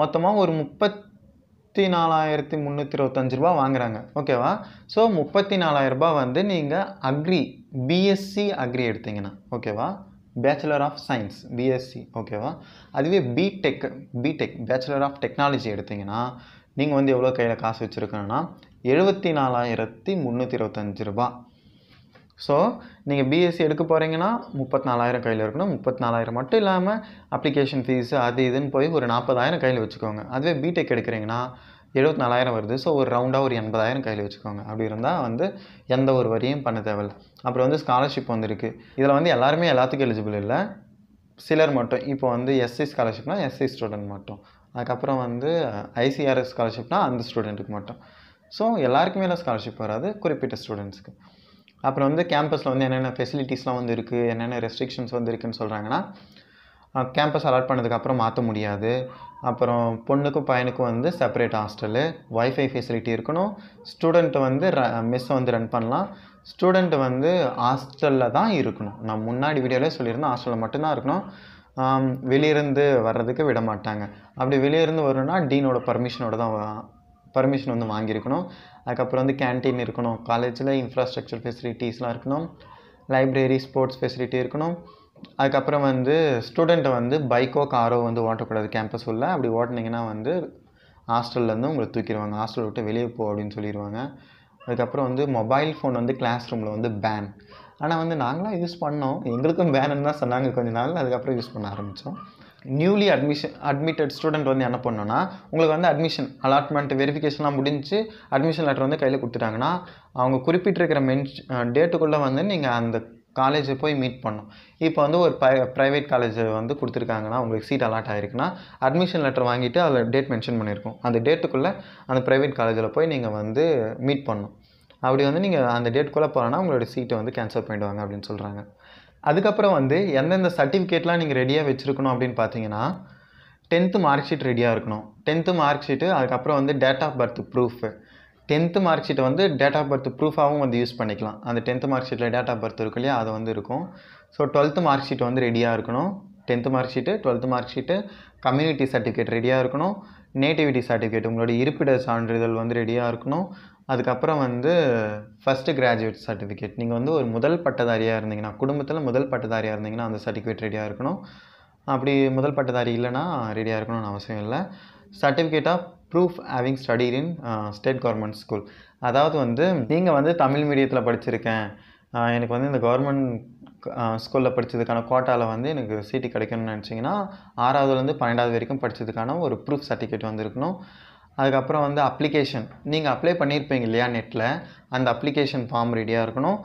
மொத்தமாக ஒரு முப்பத்தி நாலாயிரத்தி முந்நூற்றி இருபத்தஞ்சி ரூபா வாங்குறாங்க ஓகேவா ஸோ முப்பத்தி நாலாயிரரூபா வந்து நீங்கள் அக்ரி பிஎஸ்சி அக்ரி எடுத்தீங்கன்னா ஓகேவா பேச்சுலர் ஆஃப் சயின்ஸ் பிஎஸ்சி ஓகேவா அதுவே BTech BTech bachelor of technology எடுத்திங்கன்னா நீங்கள் வந்து எவ்வளோ கையில் காசு வச்சுருக்கணுன்னா எழுபத்தி நாலாயிரத்தி முந்நூற்றி இருபத்தஞ்சி ரூபா ஸோ நீங்கள் பிஎஸ்சி எடுக்க போகிறீங்கன்னா முப்பத்தி நாலாயிரம் கையில் இருக்கணும் முப்பத்தி நாலாயிரம் மட்டும் இல்லாமல் அப்ளிகேஷன் ஃபீஸு அது இதுன்னு போய் ஒரு நாற்பதாயிரம் கையில் வச்சுக்கோங்க அதுவே பிடெக் எடுக்கிறீங்கன்னா எழுபத்தி நாலாயிரம் வருது ஸோ ஒரு ரவுண்டாக ஒரு எண்பதாயிரம் கையில் வச்சுக்கோங்க அப்படி இருந்தால் வந்து எந்த ஒரு வரியும் பண்ண தேவையில்ல அப்புறம் வந்து ஸ்காலர்ஷிப் வந்துருக்கு இதில் வந்து எல்லாருமே எல்லாத்துக்கும் எலிஜிபிள் இல்லை சிலர் மட்டும் இப்போ வந்து எஸ்சி ஸ்காலர்ஷிப்னால் எஸ்சி ஸ்டூடெண்ட் மட்டும் அதுக்கப்புறம் வந்து ஐசிஆர்எஸ் ஸ்காலர்ஷிப்னால் அந்த ஸ்டூடெண்ட்டுக்கு மட்டும் ஸோ எல்லாருக்குமே எல்லாம் ஸ்காலர்ஷிப் வராது குறிப்பிட்ட ஸ்டூடெண்ட்ஸ்க்கு அப்புறம் வந்து கேம்பஸில் வந்து என்னென்ன ஃபெசிலிட்டிஸ்லாம் வந்து இருக்குது என்னென்ன ரெஸ்ட்ரிக்ஷன்ஸ் வந்து இருக்குதுன்னு சொல்கிறாங்கன்னா கேம்பஸ் அலாட் பண்ணதுக்கப்புறம் மாற்ற முடியாது அப்புறம் பொண்ணுக்கும் பையனுக்கும் வந்து செப்பரேட் ஹாஸ்டலு ஒய்ஃபை ஃபெசிலிட்டி இருக்கணும் ஸ்டூடெண்ட்டு வந்து ர மெஸ்ஸை வந்து ரன் பண்ணலாம் ஸ்டூடெண்ட் வந்து ஹாஸ்டலில் தான் இருக்கணும் நான் முன்னாடி வீடியோவில் சொல்லியிருந்தேன் ஹாஸ்டலில் மட்டும்தான் இருக்கணும் வெளியிருந்து வர்றதுக்கு விட மாட்டாங்க அப்படி வெளியிருந்து வரணும்னா டீனோட பர்மிஷனோட தான் பர்மிஷன் வந்து வாங்கியிருக்கணும் அதுக்கப்புறம் வந்து கேன்டீன் இருக்கணும் காலேஜில் இன்ஃப்ராஸ்ட்ரக்சர் ஃபெசிலிட்டிஸ்லாம் இருக்கணும் லைப்ரரி ஸ்போர்ட்ஸ் ஃபெசிலிட்டி இருக்கணும் அதுக்கப்புறம் வந்து ஸ்டூடெண்ட்டை வந்து பைக்கோ காரோ வந்து ஓட்டக்கூடாது கேம்பஸ் உள்ள அப்படி ஓட்டினீங்கன்னா வந்து ஹாஸ்டல்லேருந்து உங்களை தூக்கிடுவாங்க ஹாஸ்டல் விட்டு வெளியே போ அப்படின்னு சொல்லிடுவாங்க அதுக்கப்புறம் வந்து மொபைல் ஃபோன் வந்து கிளாஸ் ரூமில் வந்து பேன் ஆனால் வந்து நாங்களாம் யூஸ் பண்ணோம் எங்களுக்கும் பேனுன்னு தான் சொன்னாங்க கொஞ்ச நாள் அதுக்கப்புறம் யூஸ் பண்ண ஆரம்பித்தோம் நியூலி அட்மிஷன் அட்மிட்டட் ஸ்டூடெண்ட் வந்து என்ன பண்ணோன்னா உங்களுக்கு வந்து அட்மிஷன் அலாட்மெண்ட் வெரிஃபிகேஷன்லாம் முடிஞ்சு அட்மிஷன் லெட்டர் வந்து கையில் கொடுத்துட்டாங்கன்னா அவங்க குறிப்பிட்டிருக்கிற மென்ஷ் டேட்டுக்குள்ளே வந்து நீங்கள் அந்த காலேஜ் போய் மீட் பண்ணும் இப்போ வந்து ஒரு ப்ரை ப்ரைவேட் காலேஜ் வந்து கொடுத்துருக்காங்கன்னா உங்களுக்கு சீட் அலாட் ஆகிருக்குன்னா அட்மிஷன் லெட்டர் வாங்கிட்டு அதில் டேட் மென்ஷன் பண்ணியிருக்கோம் அந்த டேட்டுக்குள்ளே அந்த ப்ரைவேட் காலேஜில் போய் நீங்கள் வந்து மீட் பண்ணணும் அப்படி வந்து நீங்கள் அந்த டேட்டுக்குள்ளே போகிறோன்னா உங்களோட சீட்டை வந்து கேன்சல் பண்ணிடுவாங்க அப்படின்னு சொல்கிறாங்க அதுக்கப்புறம் வந்து எந்தெந்த சர்டிஃபிகேட்லாம் நீங்கள் ரெடியாக வச்சுருக்கணும் அப்படின்னு பார்த்தீங்கன்னா டென்த்து மார்க் ஷீட் ரெடியாக இருக்கணும் டென்த்து மார்க் ஷீட்டு அதுக்கப்புறம் வந்து date of birth proof tenth mark ஷீட்டை வந்து டேட் ஆஃப் பர்த் ப்ரூஃபாகவும் வந்து யூஸ் பண்ணிக்கலாம் அந்த டென்த்து மார்க் ஷீட்டில் டேட் ஆஃப் பர்த் இருக்கு இல்லையா அது வந்து இருக்கும் ஸோ டுவெல்த்து மார்க் ஷீட் வந்து ரெடியாக இருக்கணும் tenth mark sheet twelfth mark sheet community certificate ரெடியாக இருக்கணும் நேட்டிவிட்டி சர்டிஃபிகேட் உங்களோட இருப்பிட சான்றிதழ் வந்து ரெடியாக இருக்கணும் அதுக்கப்புறம் வந்து ஃபஸ்ட்டு கிராஜுவேட் சர்டிஃபிகேட் நீங்கள் வந்து ஒரு முதல் பட்டதாரியாக இருந்தீங்கன்னா குடும்பத்தில் முதல் பட்டதாரியாக இருந்தீங்கன்னா அந்த சர்டிஃபிகேட் ரெடியாக இருக்கணும் அப்படி முதல் பட்டதாரி இல்லைன்னா ரெடியாக இருக்கணும்னு அவசியம் இல்லை certificate of proof having study in state government school அதாவது வந்து நீங்கள் வந்து தமிழ் மீடியத்தில் படிச்சிருக்கேன் எனக்கு வந்து இந்த கவர்மெண்ட் ஸ்கூலில் படித்ததுக்கான கோட்டாவில் வந்து எனக்கு சீட்டு கிடைக்கணும்னு நினச்சிங்கன்னா ஆறாவதுலேருந்து பன்னெண்டாவது வரைக்கும் படித்ததுக்கான ஒரு ப்ரூஃப் சர்டிஃபிகேட் வந்துருக்கணும் அதுக்கப்புறம் வந்து அப்ளிகேஷன் நீங்கள் அப்ளை பண்ணியிருப்பீங்க இல்லையா நெட்டில் அந்த அப்ளிகேஷன் ஃபார்ம் ரெடியாக இருக்கணும்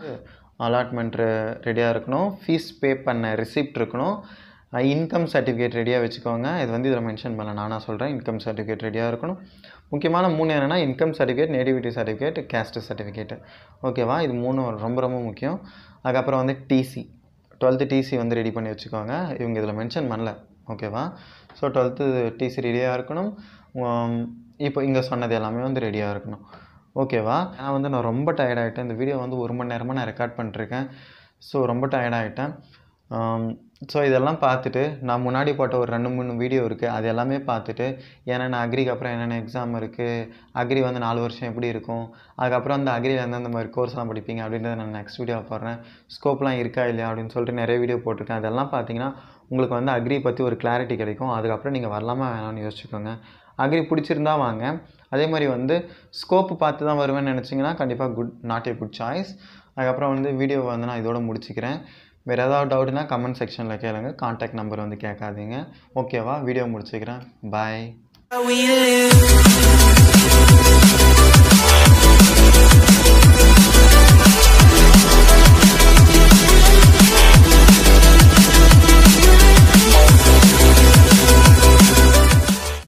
அலாட்மெண்ட் ரெடியாக இருக்கணும் ஃபீஸ் பே பண்ண ரிசிப்ட் இருக்கணும் இன்கம் சர்டிஃபிகேட் ரெடியாக வச்சுக்கோங்க இது வந்து இதில் மென்ஷன் பண்ண நானாக சொல்கிறேன் இன்கம் சர்டிஃபிகேட் ரெடியாக இருக்கணும் முக்கியமான மூணு என்னென்னா income certificate nativity certificate caste certificate ஓகேவா இது மூணு ரொம்ப ரொம்ப முக்கியம் அதுக்கப்புறம் வந்து டிசி டுவெல்த்து டிசி வந்து ரெடி பண்ணி வச்சுக்கோங்க இவங்க இதில் மென்ஷன் பண்ணல ஓகேவா ஸோ டுவெல்த்து டிசி ரெடியாக இருக்கணும் இப்போ இங்கே சொன்னது எல்லாமே வந்து ரெடியாக இருக்கணும் ஓகேவா நான் வந்து நான் ரொம்ப டயர்டாகிட்டேன் இந்த வீடியோ வந்து ஒரு மணி நேரமாக நான் ரெக்கார்ட் பண்ணிருக்கேன் ஸோ ரொம்ப டயர்டாகிட்டேன் ஸோ இதெல்லாம் பார்த்துட்டு நான் முன்னாடி போட்ட ஒரு ரெண்டு மூணு வீடியோ இருக்குது அது எல்லாமே பார்த்துட்டு என்னென்ன அக்ரிக்கு அப்புறம் என்னென்ன எக்ஸாம் இருக்குது அக்ரி வந்து நாலு வருஷம் எப்படி இருக்கும் அதுக்கப்புறம் அந்த அக்ரியில் எந்தெந்த மாதிரி கோர்ஸ்லாம் படிப்பீங்க அப்படின்றத நான் நெக்ஸ்ட் வீடியோவில் போடுறேன் ஸ்கோப்லாம் இருக்கா இல்லையா அப்படின்னு சொல்லிட்டு நிறைய வீடியோ போட்டிருக்கேன் அதெல்லாம் பார்த்தீங்கன்னா உங்களுக்கு வந்து அக்ரி பற்றி ஒரு கிளாரிட்டி கிடைக்கும் அதுக்கப்புறம் நீங்கள் வரலாமா வேணாம்னு யோசிச்சுக்கோங்க அக்ரி பிடிச்சிருந்தா வாங்க அதே மாதிரி வந்து ஸ்கோப்பு பார்த்து தான் வருவேன்னு நினச்சிங்கன்னா கண்டிப்பாக good not a good choice அதுக்கப்புறம் வந்து வீடியோவை வந்து நான் இதோட முடிச்சுக்கிறேன் வேறு ஏதாவது டவுட்னா கமெண்ட் செக்ஷனில் கேளுங்க காண்டாக்ட் நம்பர் வந்து கேட்காதீங்க ஓகேவா வீடியோ முடிச்சுக்கிறேன் பாய்